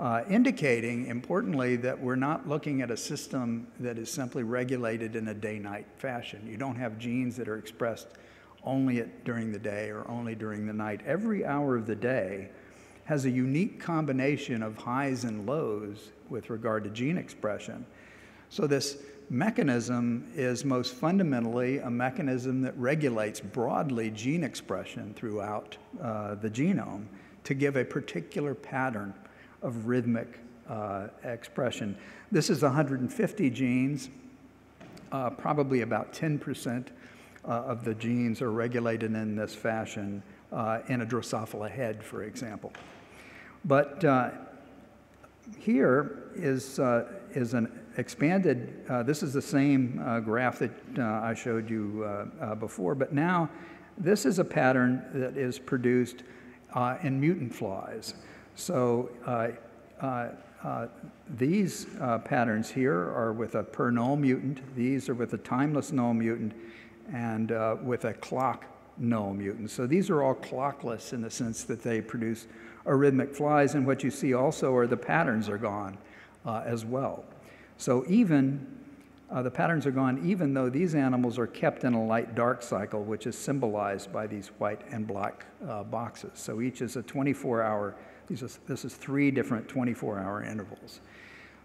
uh, indicating, importantly, that we're not looking at a system that is simply regulated in a day-night fashion. You don't have genes that are expressed only at, during the day or only during the night. Every hour of the day has a unique combination of highs and lows with regard to gene expression. So this mechanism is most fundamentally a mechanism that regulates broadly gene expression throughout uh, the genome to give a particular pattern of rhythmic uh, expression. This is 150 genes. Uh, probably about 10% uh, of the genes are regulated in this fashion uh, in a Drosophila head, for example. But uh, here is, is an expanded, uh, this is the same uh, graph that uh, I showed you uh, uh, before, but now this is a pattern that is produced in mutant flies. So these patterns here are with a per null mutant, these are with a timeless null mutant, and with a clock null mutant. So these are all clockless in the sense that they produce arrhythmic flies, and what you see also are the patterns are gone uh, as well. So even uh, the patterns are gone, even though these animals are kept in a light dark cycle, which is symbolized by these white and black uh, boxes. So each is a 24 hour, this is three different 24 hour intervals.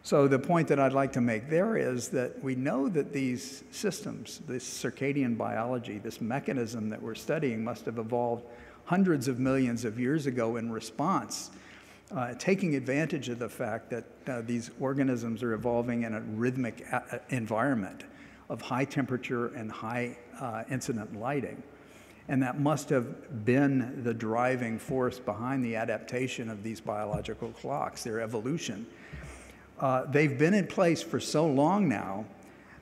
So the point that I'd like to make there is that we know that these systems, this circadian biology, this mechanism that we're studying must have evolved hundreds of millions of years ago in response uh, taking advantage of the fact that uh, these organisms are evolving in a rhythmic a uh, environment of high temperature and high uh, incident lighting. And that must have been the driving force behind the adaptation of these biological clocks, their evolution. Uh, they've been in place for so long now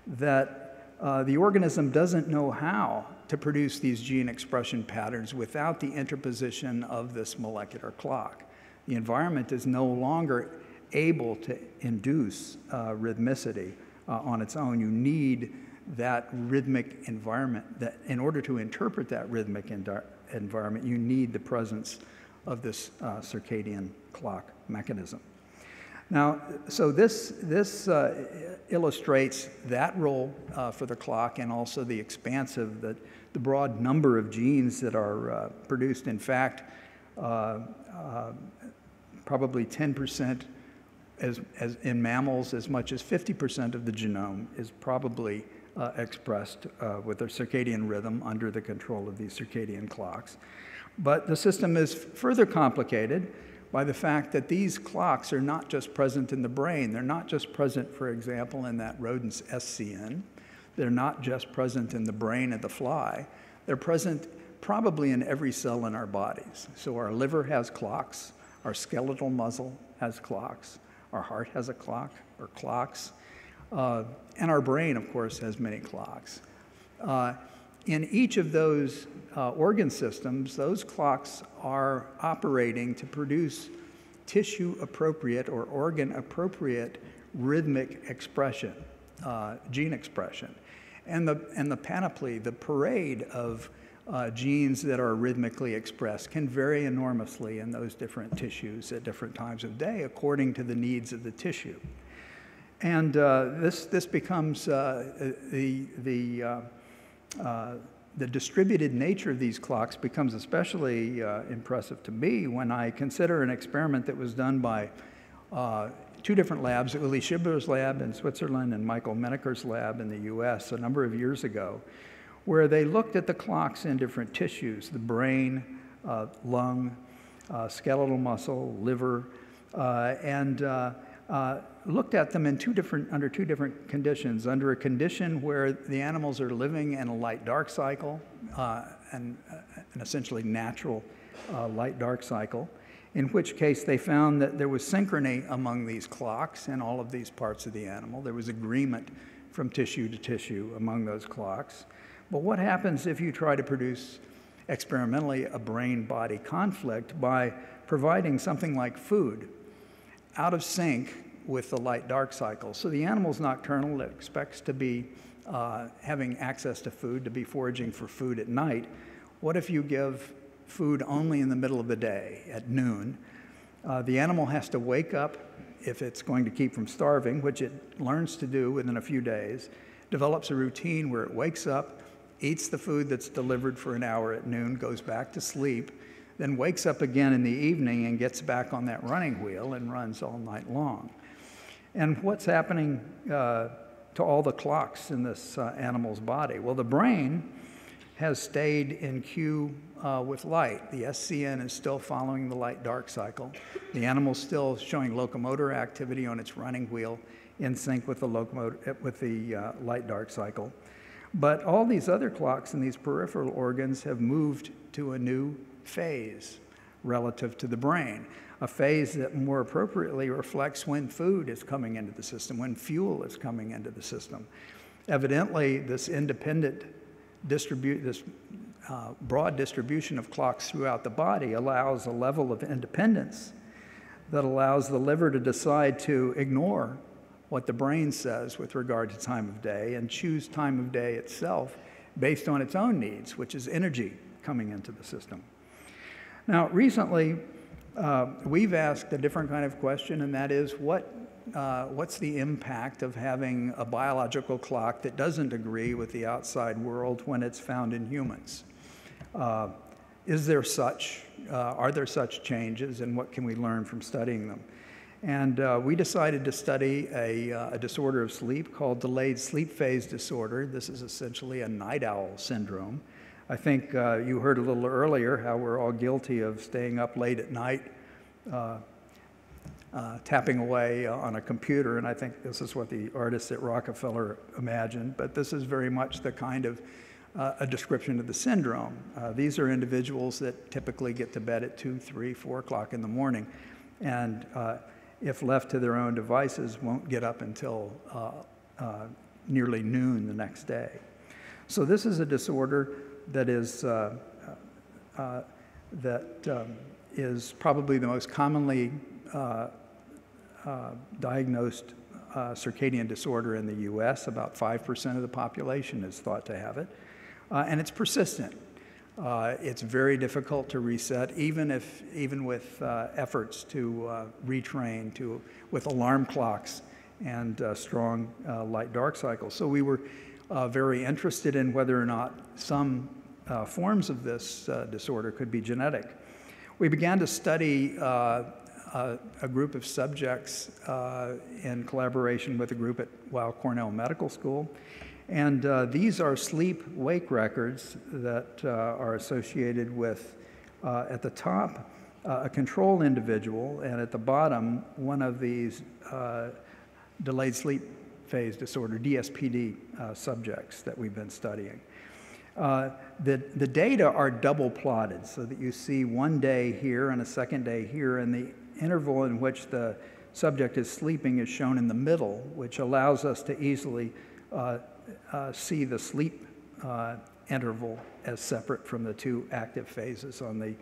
that uh, the organism doesn't know how to produce these gene expression patterns without the interposition of this molecular clock. The environment is no longer able to induce uh, rhythmicity uh, on its own. You need that rhythmic environment that in order to interpret that rhythmic environment, you need the presence of this uh, circadian clock mechanism. Now, so this, this uh, illustrates that role uh, for the clock and also the expansive, the, the broad number of genes that are uh, produced. In fact, uh, uh, probably 10% as, as in mammals, as much as 50% of the genome is probably uh, expressed uh, with a circadian rhythm under the control of these circadian clocks. But the system is further complicated by the fact that these clocks are not just present in the brain. They're not just present, for example, in that rodent's SCN. They're not just present in the brain of the fly. They're present probably in every cell in our bodies. So our liver has clocks. Our skeletal muscle has clocks. Our heart has a clock or clocks. Uh, and our brain, of course, has many clocks. Uh, in each of those uh, organ systems, those clocks are operating to produce tissue appropriate or organ appropriate rhythmic expression, uh, gene expression. And the, and the panoply, the parade of uh, genes that are rhythmically expressed can vary enormously in those different tissues at different times of day according to the needs of the tissue. And uh, this, this becomes uh, the, the, uh, uh, the distributed nature of these clocks becomes especially uh, impressive to me when I consider an experiment that was done by two different labs, Uli Schibler's lab in Switzerland and Michael Meneker's lab in the US a number of years ago where they looked at the clocks in different tissues the brain, uh, lung, uh, skeletal muscle, liver, uh, and uh, uh, looked at them in two different, under two different conditions. Under a condition where the animals are living in a light dark cycle, uh, an essentially natural light dark cycle, in which case they found that there was synchrony among these clocks and all of these parts of the animal. There was agreement from tissue to tissue among those clocks. But what happens if you try to produce experimentally a brain body conflict by providing something like food out of sync with the light dark cycle? So the animal's nocturnal, it expects to be uh, having access to food, to be foraging for food at night. What if you give food only in the middle of the day, at noon? Uh, the animal has to wake up if it's going to keep from starving, which it learns to do within a few days, develops a routine where it wakes up, eats the food that's delivered for an hour at noon, goes back to sleep, then wakes up again in the evening and gets back on that running wheel and runs all night long. And what's happening uh, to all the clocks in this uh, animal's body? Well, the brain has stayed in cue uh, with light. The SCN is still following the light dark cycle. The animal's still showing locomotor activity on its running wheel in sync with the, locomotor, with the uh, light dark cycle. But all these other clocks in these peripheral organs have moved to a new phase relative to the brain, a phase that more appropriately reflects when food is coming into the system, when fuel is coming into the system. Evidently, this independent distribute, this uh, broad distribution of clocks throughout the body allows a level of independence that allows the liver to decide to ignore what the brain says with regard to time of day and choose time of day itself based on its own needs, which is energy coming into the system. Now, recently, uh, we've asked a different kind of question, and that is what, uh, what's the impact of having a biological clock that doesn't agree with the outside world when it's found in humans? Uh, is there such? Uh, are there such changes, and what can we learn from studying them? And uh, we decided to study a, uh, a, disorder of sleep called delayed sleep phase disorder. This is essentially a night owl syndrome. I think uh, you heard a little earlier how we're all guilty of staying up late at night, uh, uh, tapping away uh, on a computer, and I think this is what the artists at Rockefeller imagined. But this is very much the kind of a description of the syndrome. these are individuals that typically get to bed at 2, 3, 4 o'clock in the morning. And if left to their own devices, won't get up until uh, uh, nearly noon the next day. So this is a disorder that is uh, uh, uh that um, is probably the most commonly uh, diagnosed circadian disorder in the U.S. About 5% of the population is thought to have it, and it's persistent. Uh, it's very difficult to reset, even if even with uh, efforts to uh, retrain to with alarm clocks and uh, strong uh, light dark cycles. So we were uh, very interested in whether or not some forms of this disorder could be genetic. We began to study a group of subjects in collaboration with a group at Weill Cornell Medical School, and uh, these are sleep wake records that uh, are associated with, uh, at the top, uh, a control individual, and at the bottom, one of these uh, delayed sleep phase disorder, DSPD uh, subjects that we've been studying. the, the data are double plotted so that you see one day here and a second day here, and the interval in which the subject is sleeping is shown in the middle, which allows us to easily uh, uh, see the sleep uh, interval as separate from the two active phases on the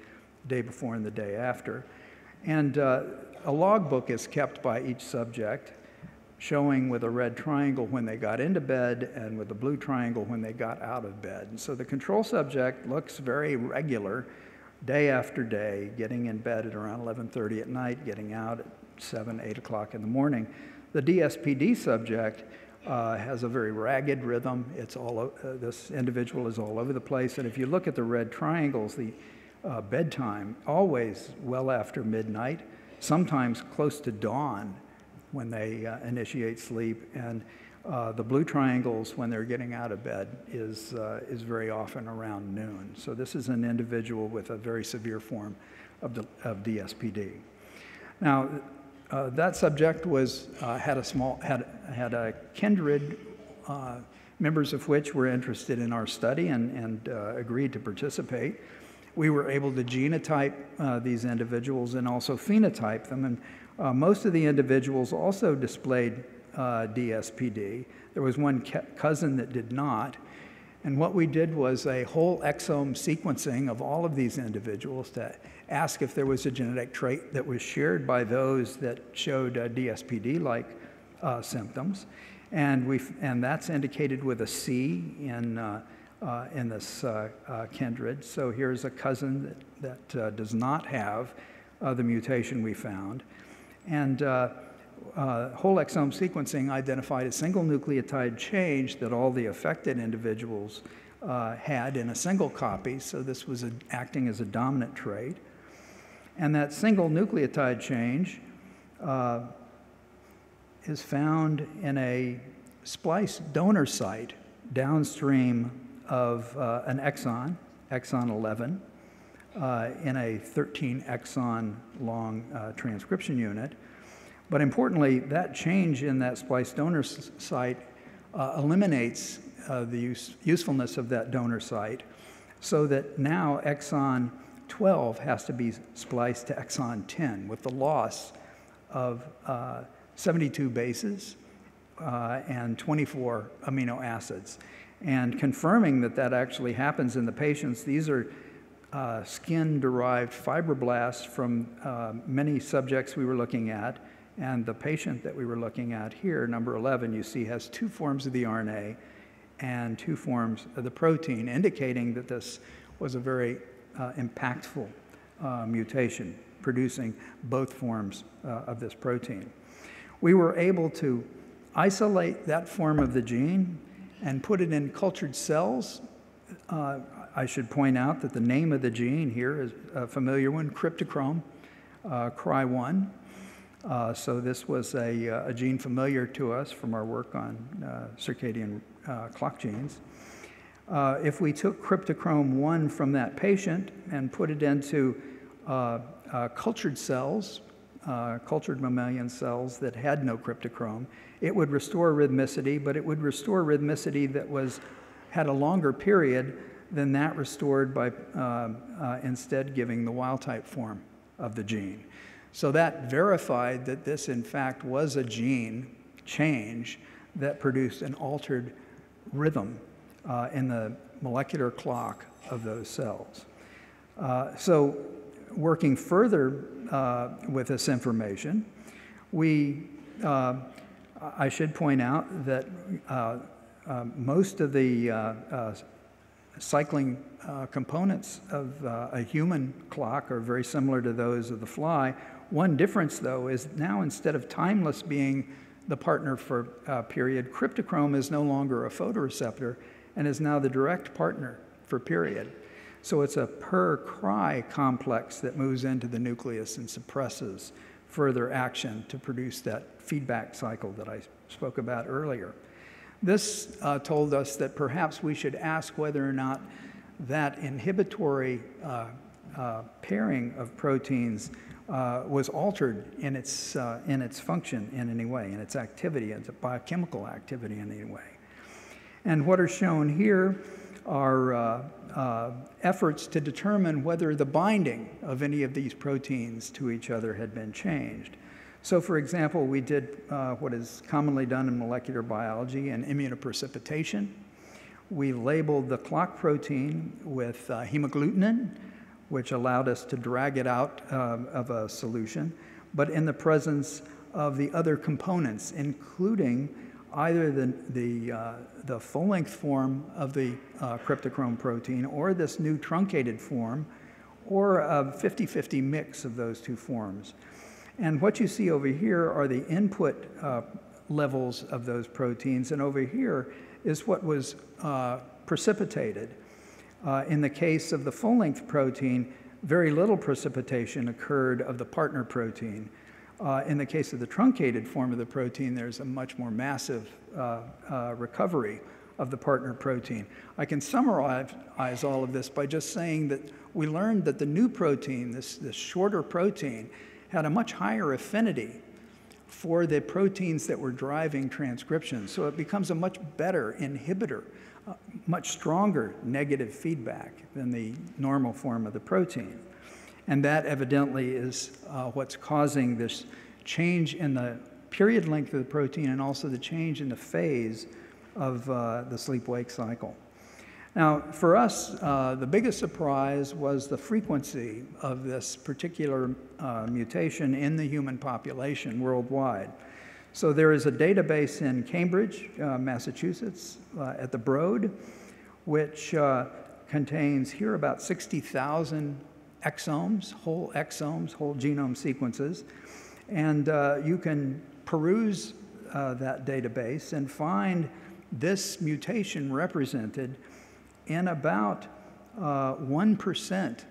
day before and the day after. And uh, a logbook is kept by each subject, showing with a red triangle when they got into bed and with a blue triangle when they got out of bed. And so the control subject looks very regular day after day, getting in bed at around 11.30 at night, getting out at 7, 8 o'clock in the morning. The DSPD subject uh, has a very ragged rhythm. It's all, uh, this individual is all over the place. And if you look at the red triangles, the uh, bedtime, always well after midnight, sometimes close to dawn when they uh, initiate sleep. And uh, the blue triangles, when they're getting out of bed, is, uh, is very often around noon. So this is an individual with a very severe form of, the, of DSPD. Now, uh, that subject was, uh, had, a small, had, had a kindred, uh, members of which were interested in our study and, and uh, agreed to participate. We were able to genotype uh, these individuals and also phenotype them. And uh, most of the individuals also displayed DSPD. There was one cousin that did not. And what we did was a whole exome sequencing of all of these individuals to ask if there was a genetic trait that was shared by those that showed uh, DSPD-like uh, symptoms. And, we and that's indicated with a C in, uh, uh, in this uh, kindred. So here's a cousin that, that does not have the mutation we found. And uh, whole exome sequencing identified a single nucleotide change that all the affected individuals uh, had in a single copy, so this was a, acting as a dominant trait. And that single nucleotide change uh, is found in a splice donor site downstream of uh, an exon, exon 11, uh, in a 13 exon long uh, transcription unit. But importantly, that change in that splice donor site uh, eliminates uh, the use usefulness of that donor site so that now exon 12 has to be spliced to exon 10 with the loss of uh, 72 bases uh, and 24 amino acids. And confirming that that actually happens in the patients, these are uh, skin derived fibroblasts from uh, many subjects we were looking at. And the patient that we were looking at here, number 11, you see has two forms of the RNA and two forms of the protein, indicating that this was a very uh, impactful uh, mutation producing both forms uh, of this protein. We were able to isolate that form of the gene and put it in cultured cells. Uh, I should point out that the name of the gene here is a uh, familiar one, cryptochrome, uh, CRY1. Uh, so this was a, a, gene familiar to us from our work on uh, circadian uh, clock genes. Uh, if we took cryptochrome 1 from that patient and put it into uh, uh, cultured cells, uh, cultured mammalian cells that had no cryptochrome, it would restore rhythmicity, but it would restore rhythmicity that was, had a longer period than that restored by uh, uh, instead giving the wild type form of the gene. So that verified that this, in fact, was a gene change that produced an altered rhythm uh, the molecular clock of those cells. Uh, so working further uh, with this information, we, uh, I should point out that uh, most of the cycling uh, components of uh, a human clock are very similar to those of the fly. One difference, though, is now instead of timeless being the partner for period, cryptochrome is no longer a photoreceptor and is now the direct partner for period. So it's a per cry complex that moves into the nucleus and suppresses further action to produce that feedback cycle that I spoke about earlier. This uh, told us that perhaps we should ask whether or not that inhibitory uh, uh, pairing of proteins uh, was altered in its, uh, in its function in any way, in its activity, its biochemical activity in any way. And what are shown here are uh, uh, efforts to determine whether the binding of any of these proteins to each other had been changed. So, for example, we did uh, what is commonly done in molecular biology and immunoprecipitation. We labeled the clock protein with uh, hemagglutinin, which allowed us to drag it out uh, of a solution, but in the presence of the other components, including either the, the, uh, the full length form of the uh, cryptochrome protein or this new truncated form or a 50 50 mix of those two forms. And what you see over here are the input uh, levels of those proteins, and over here is what was uh, precipitated. Uh, in the case of the full length protein, very little precipitation occurred of the partner protein. Uh, in the case of the truncated form of the protein, there's a much more massive uh, uh, recovery of the partner protein. I can summarize all of this by just saying that we learned that the new protein, this, this shorter protein, had a much higher affinity for the proteins that were driving transcription. So it becomes a much better inhibitor, uh, much stronger negative feedback than the normal form of the protein. And that evidently is uh, what's causing this change in the period length of the protein and also the change in the phase of uh, the sleep wake cycle. Now, for us, uh, the biggest surprise was the frequency of this particular uh, mutation in the human population worldwide. So, there is a database in Cambridge, uh, Massachusetts, uh, at the Broad, which uh, contains here about 60,000 exomes, whole exomes, whole genome sequences. And uh, you can peruse uh, that database and find this mutation represented in about 1% uh,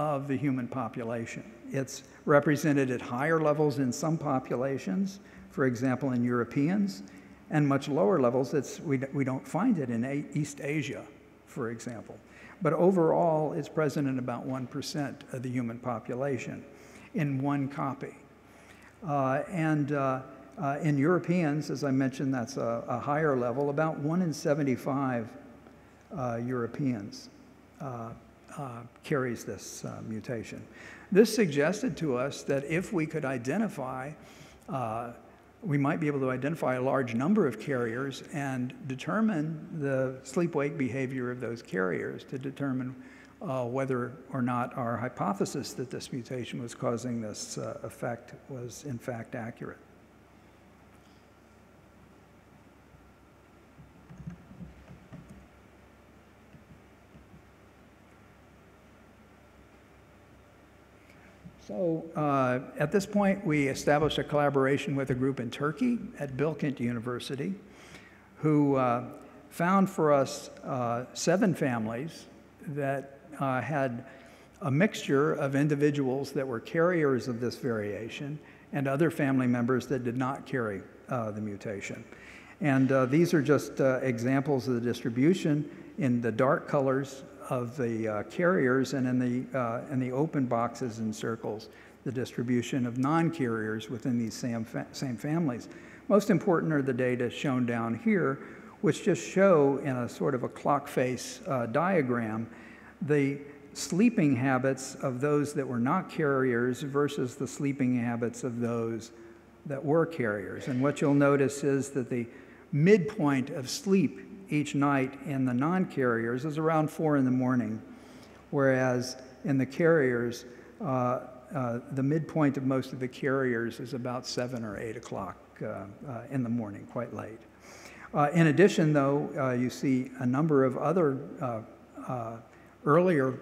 of the human population. It's represented at higher levels in some populations, for example, in Europeans, and much lower levels. It's, we, we don't find it in East Asia, for example. But overall, it's present in about 1% of the human population in one copy. Uh, and uh, uh, in Europeans, as I mentioned, that's a, a, higher level, about 1 in 75 uh, Europeans uh, uh, carries this mutation. This suggested to us that if we could identify we might be able to identify a large number of carriers and determine the sleep-wake behavior of those carriers to determine uh, whether or not our hypothesis that this mutation was causing this uh, effect was in fact accurate. So uh, at this point, we established a collaboration with a group in Turkey at Bilkent University who uh, found for us uh, seven families that uh, had a mixture of individuals that were carriers of this variation and other family members that did not carry uh, the mutation. And uh, these are just examples of the distribution in the dark colors of the uh, carriers and in the, uh, in the open boxes and circles, the distribution of non-carriers within these same, fa same families. Most important are the data shown down here, which just show in a sort of a clock face uh, diagram the sleeping habits of those that were not carriers versus the sleeping habits of those that were carriers. And what you'll notice is that the midpoint of sleep each night in the non carriers is around four in the morning, whereas in the carriers, uh, uh, the midpoint of most of the carriers is about seven or eight o'clock uh, uh in the morning, quite late. Uh, in addition, though, uh, you see a number of other earlier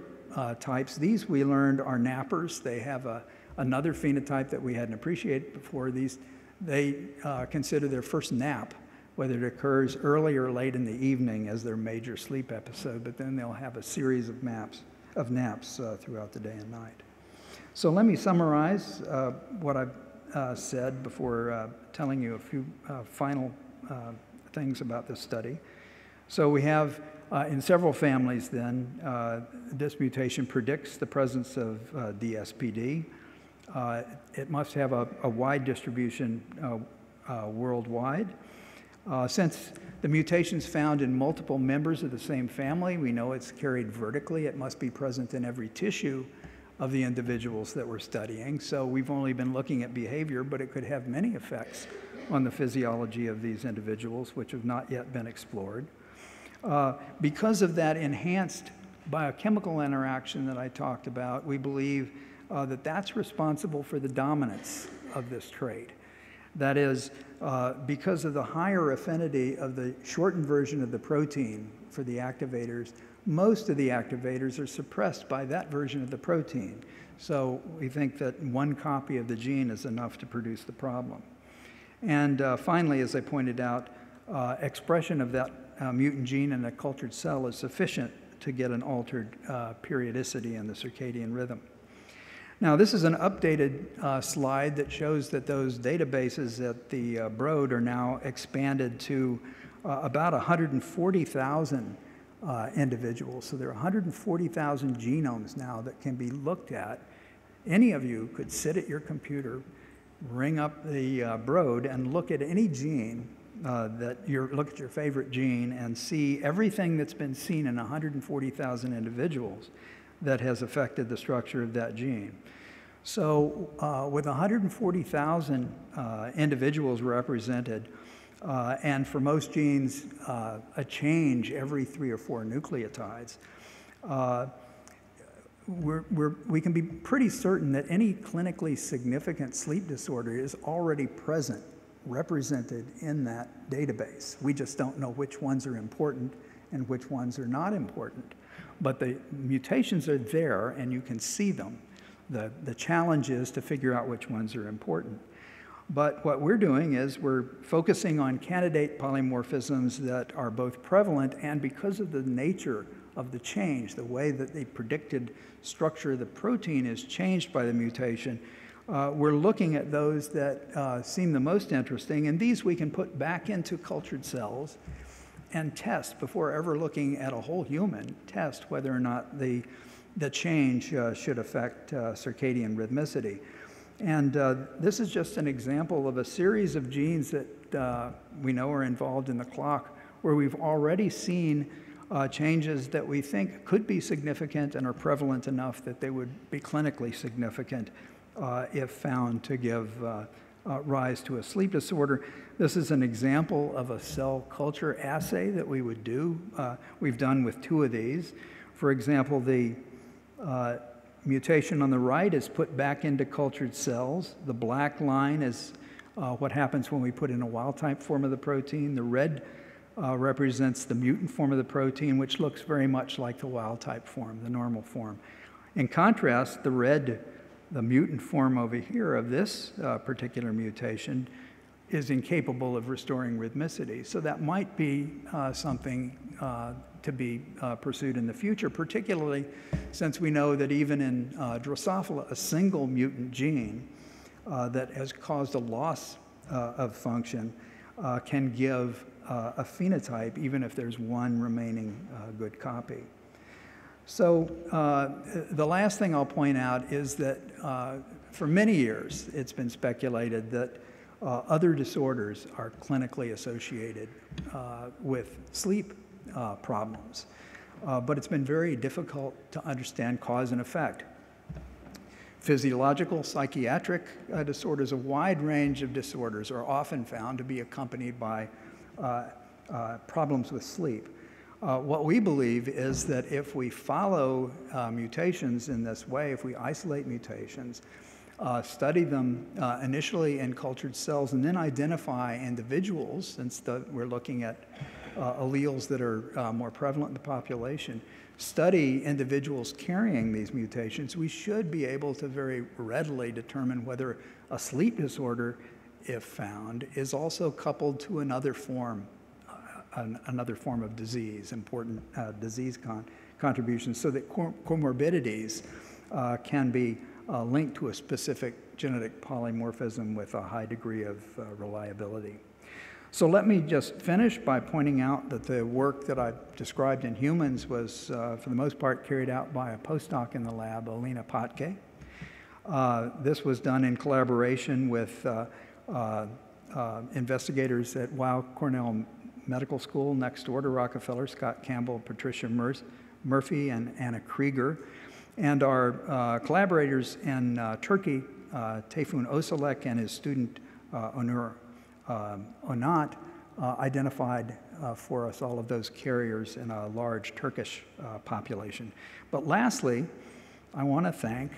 types. These we learned are nappers. They have a, another phenotype that we hadn't appreciated before. These they consider their first nap whether it occurs early or late in the evening as their major sleep episode, but then they'll have a series of maps of naps uh, throughout the day and night. So let me summarize uh, what I've uh, said before uh, telling you a few uh, final uh, things about this study. So we have in several families then, this mutation predicts the presence of DSPD. it must have a, a wide distribution worldwide. Uh, since the mutation is found in multiple members of the same family, we know it's carried vertically. It must be present in every tissue of the individuals that we're studying. So we've only been looking at behavior, but it could have many effects on the physiology of these individuals, which have not yet been explored. Uh, because of that enhanced biochemical interaction that I talked about, we believe uh, that that's responsible for the dominance of this trait. That is, uh, because of the higher affinity of the shortened version of the protein for the activators, most of the activators are suppressed by that version of the protein. So we think that one copy of the gene is enough to produce the problem. And uh, finally, as I pointed out, uh, expression of that uh, mutant gene in a cultured cell is sufficient to get an altered uh, periodicity in the circadian rhythm. Now, this is an updated uh, slide that shows that those databases at the uh, Broad are now expanded to uh, about 140,000 uh, individuals. So there are 140,000 genomes now that can be looked at. Any of you could sit at your computer, ring up the uh, Broad, and look at any gene uh, that you look at your favorite gene and see everything that's been seen in 140,000 individuals that has affected the structure of that gene. So uh, with 140,000 uh, individuals represented, uh, and for most genes, uh, a change every three or four nucleotides, uh, we're, we're, we can be pretty certain that any clinically significant sleep disorder is already present, represented in that database. We just don't know which ones are important and which ones are not important. But the mutations are there and you can see them. The, the challenge is to figure out which ones are important. But what we're doing is we're focusing on candidate polymorphisms that are both prevalent and because of the nature of the change, the way that the predicted structure of the protein is changed by the mutation, uh, we're looking at those that uh, seem the most interesting. And these we can put back into cultured cells and test before ever looking at a whole human, test whether or not the, the change uh, should affect uh, circadian rhythmicity. And uh, this is just an example of a series of genes that uh, we know are involved in the clock where we've already seen uh, changes that we think could be significant and are prevalent enough that they would be clinically significant uh, if found to give uh, rise to a sleep disorder. This is an example of a cell culture assay that we would do. Uh, we've done with two of these. For example, the uh, mutation on the right is put back into cultured cells. The black line is uh, what happens when we put in a wild type form of the protein. The red uh, represents the mutant form of the protein, which looks very much like the wild type form, the normal form. In contrast, the red the mutant form over here of this uh, particular mutation is incapable of restoring rhythmicity. So that might be uh, something uh, to be uh, pursued in the future, particularly since we know that even in uh, Drosophila, a single mutant gene uh, that has caused a loss of function can give a phenotype even if there's one remaining good copy. So uh, the last thing I'll point out is that uh, for many years it's been speculated that uh, other disorders are clinically associated uh, with sleep uh, problems, uh, but it's been very difficult to understand cause and effect. Physiological psychiatric disorders, a wide range of disorders, are often found to be accompanied by problems with sleep. Uh, what we believe is that if we follow uh, mutations in this way, if we isolate mutations, uh, study them uh, initially in cultured cells, and then identify individuals, since the, we're looking at uh, alleles that are more prevalent in the population, study individuals carrying these mutations, we should be able to very readily determine whether a sleep disorder, if found, is also coupled to another form an, another form of disease, important uh, disease con contributions, so that com comorbidities uh, can be uh, linked to a specific genetic polymorphism with a high degree of uh, reliability. So let me just finish by pointing out that the work that I described in humans was, uh, for the most part, carried out by a postdoc in the lab, Alina Potke. this was done in collaboration with uh, investigators at Weill Cornell medical school next door to Rockefeller, Scott Campbell, Patricia Murphy, and Anna Krieger. And our uh, collaborators in uh, Turkey, uh, Tayfun Osalek and his student uh, Onur um, Onat, uh, identified uh, for us all of those carriers in a large Turkish population. But lastly, I want to thank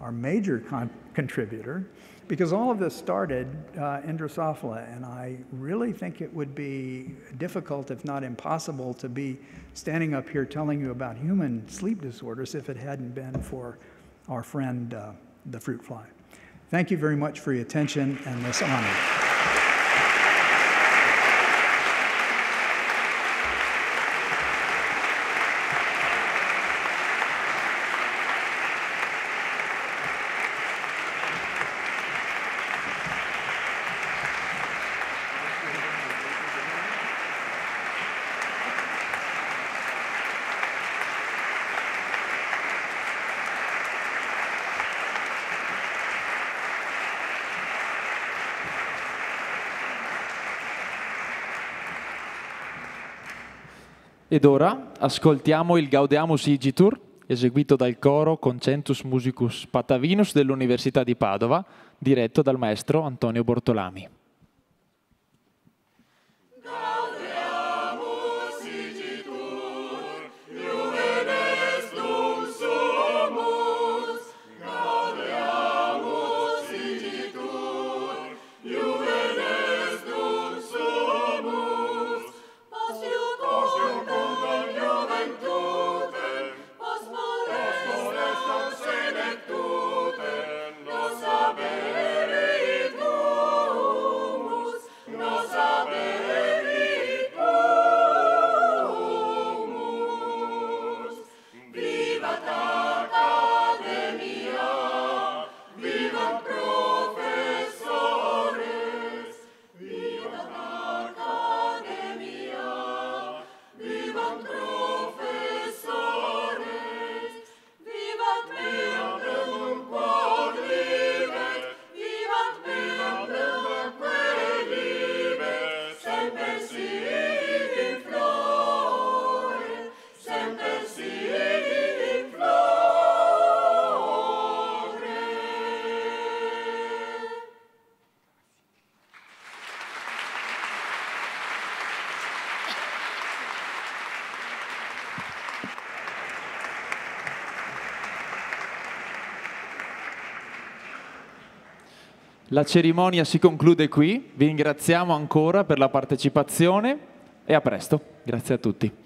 our major con contributor, because all of this started uh, in Drosophila, and I really think it would be difficult, if not impossible, to be standing up here telling you about human sleep disorders if it hadn't been for our friend uh, the fruit fly. Thank you very much for your attention and this honor. Ed ora ascoltiamo il Gaudiamus Igitur, eseguito dal coro Concentus Musicus Patavinus dell'Università di Padova, diretto dal maestro Antonio Bortolami. La cerimonia si conclude qui, vi ringraziamo ancora per la partecipazione e a presto. Grazie a tutti.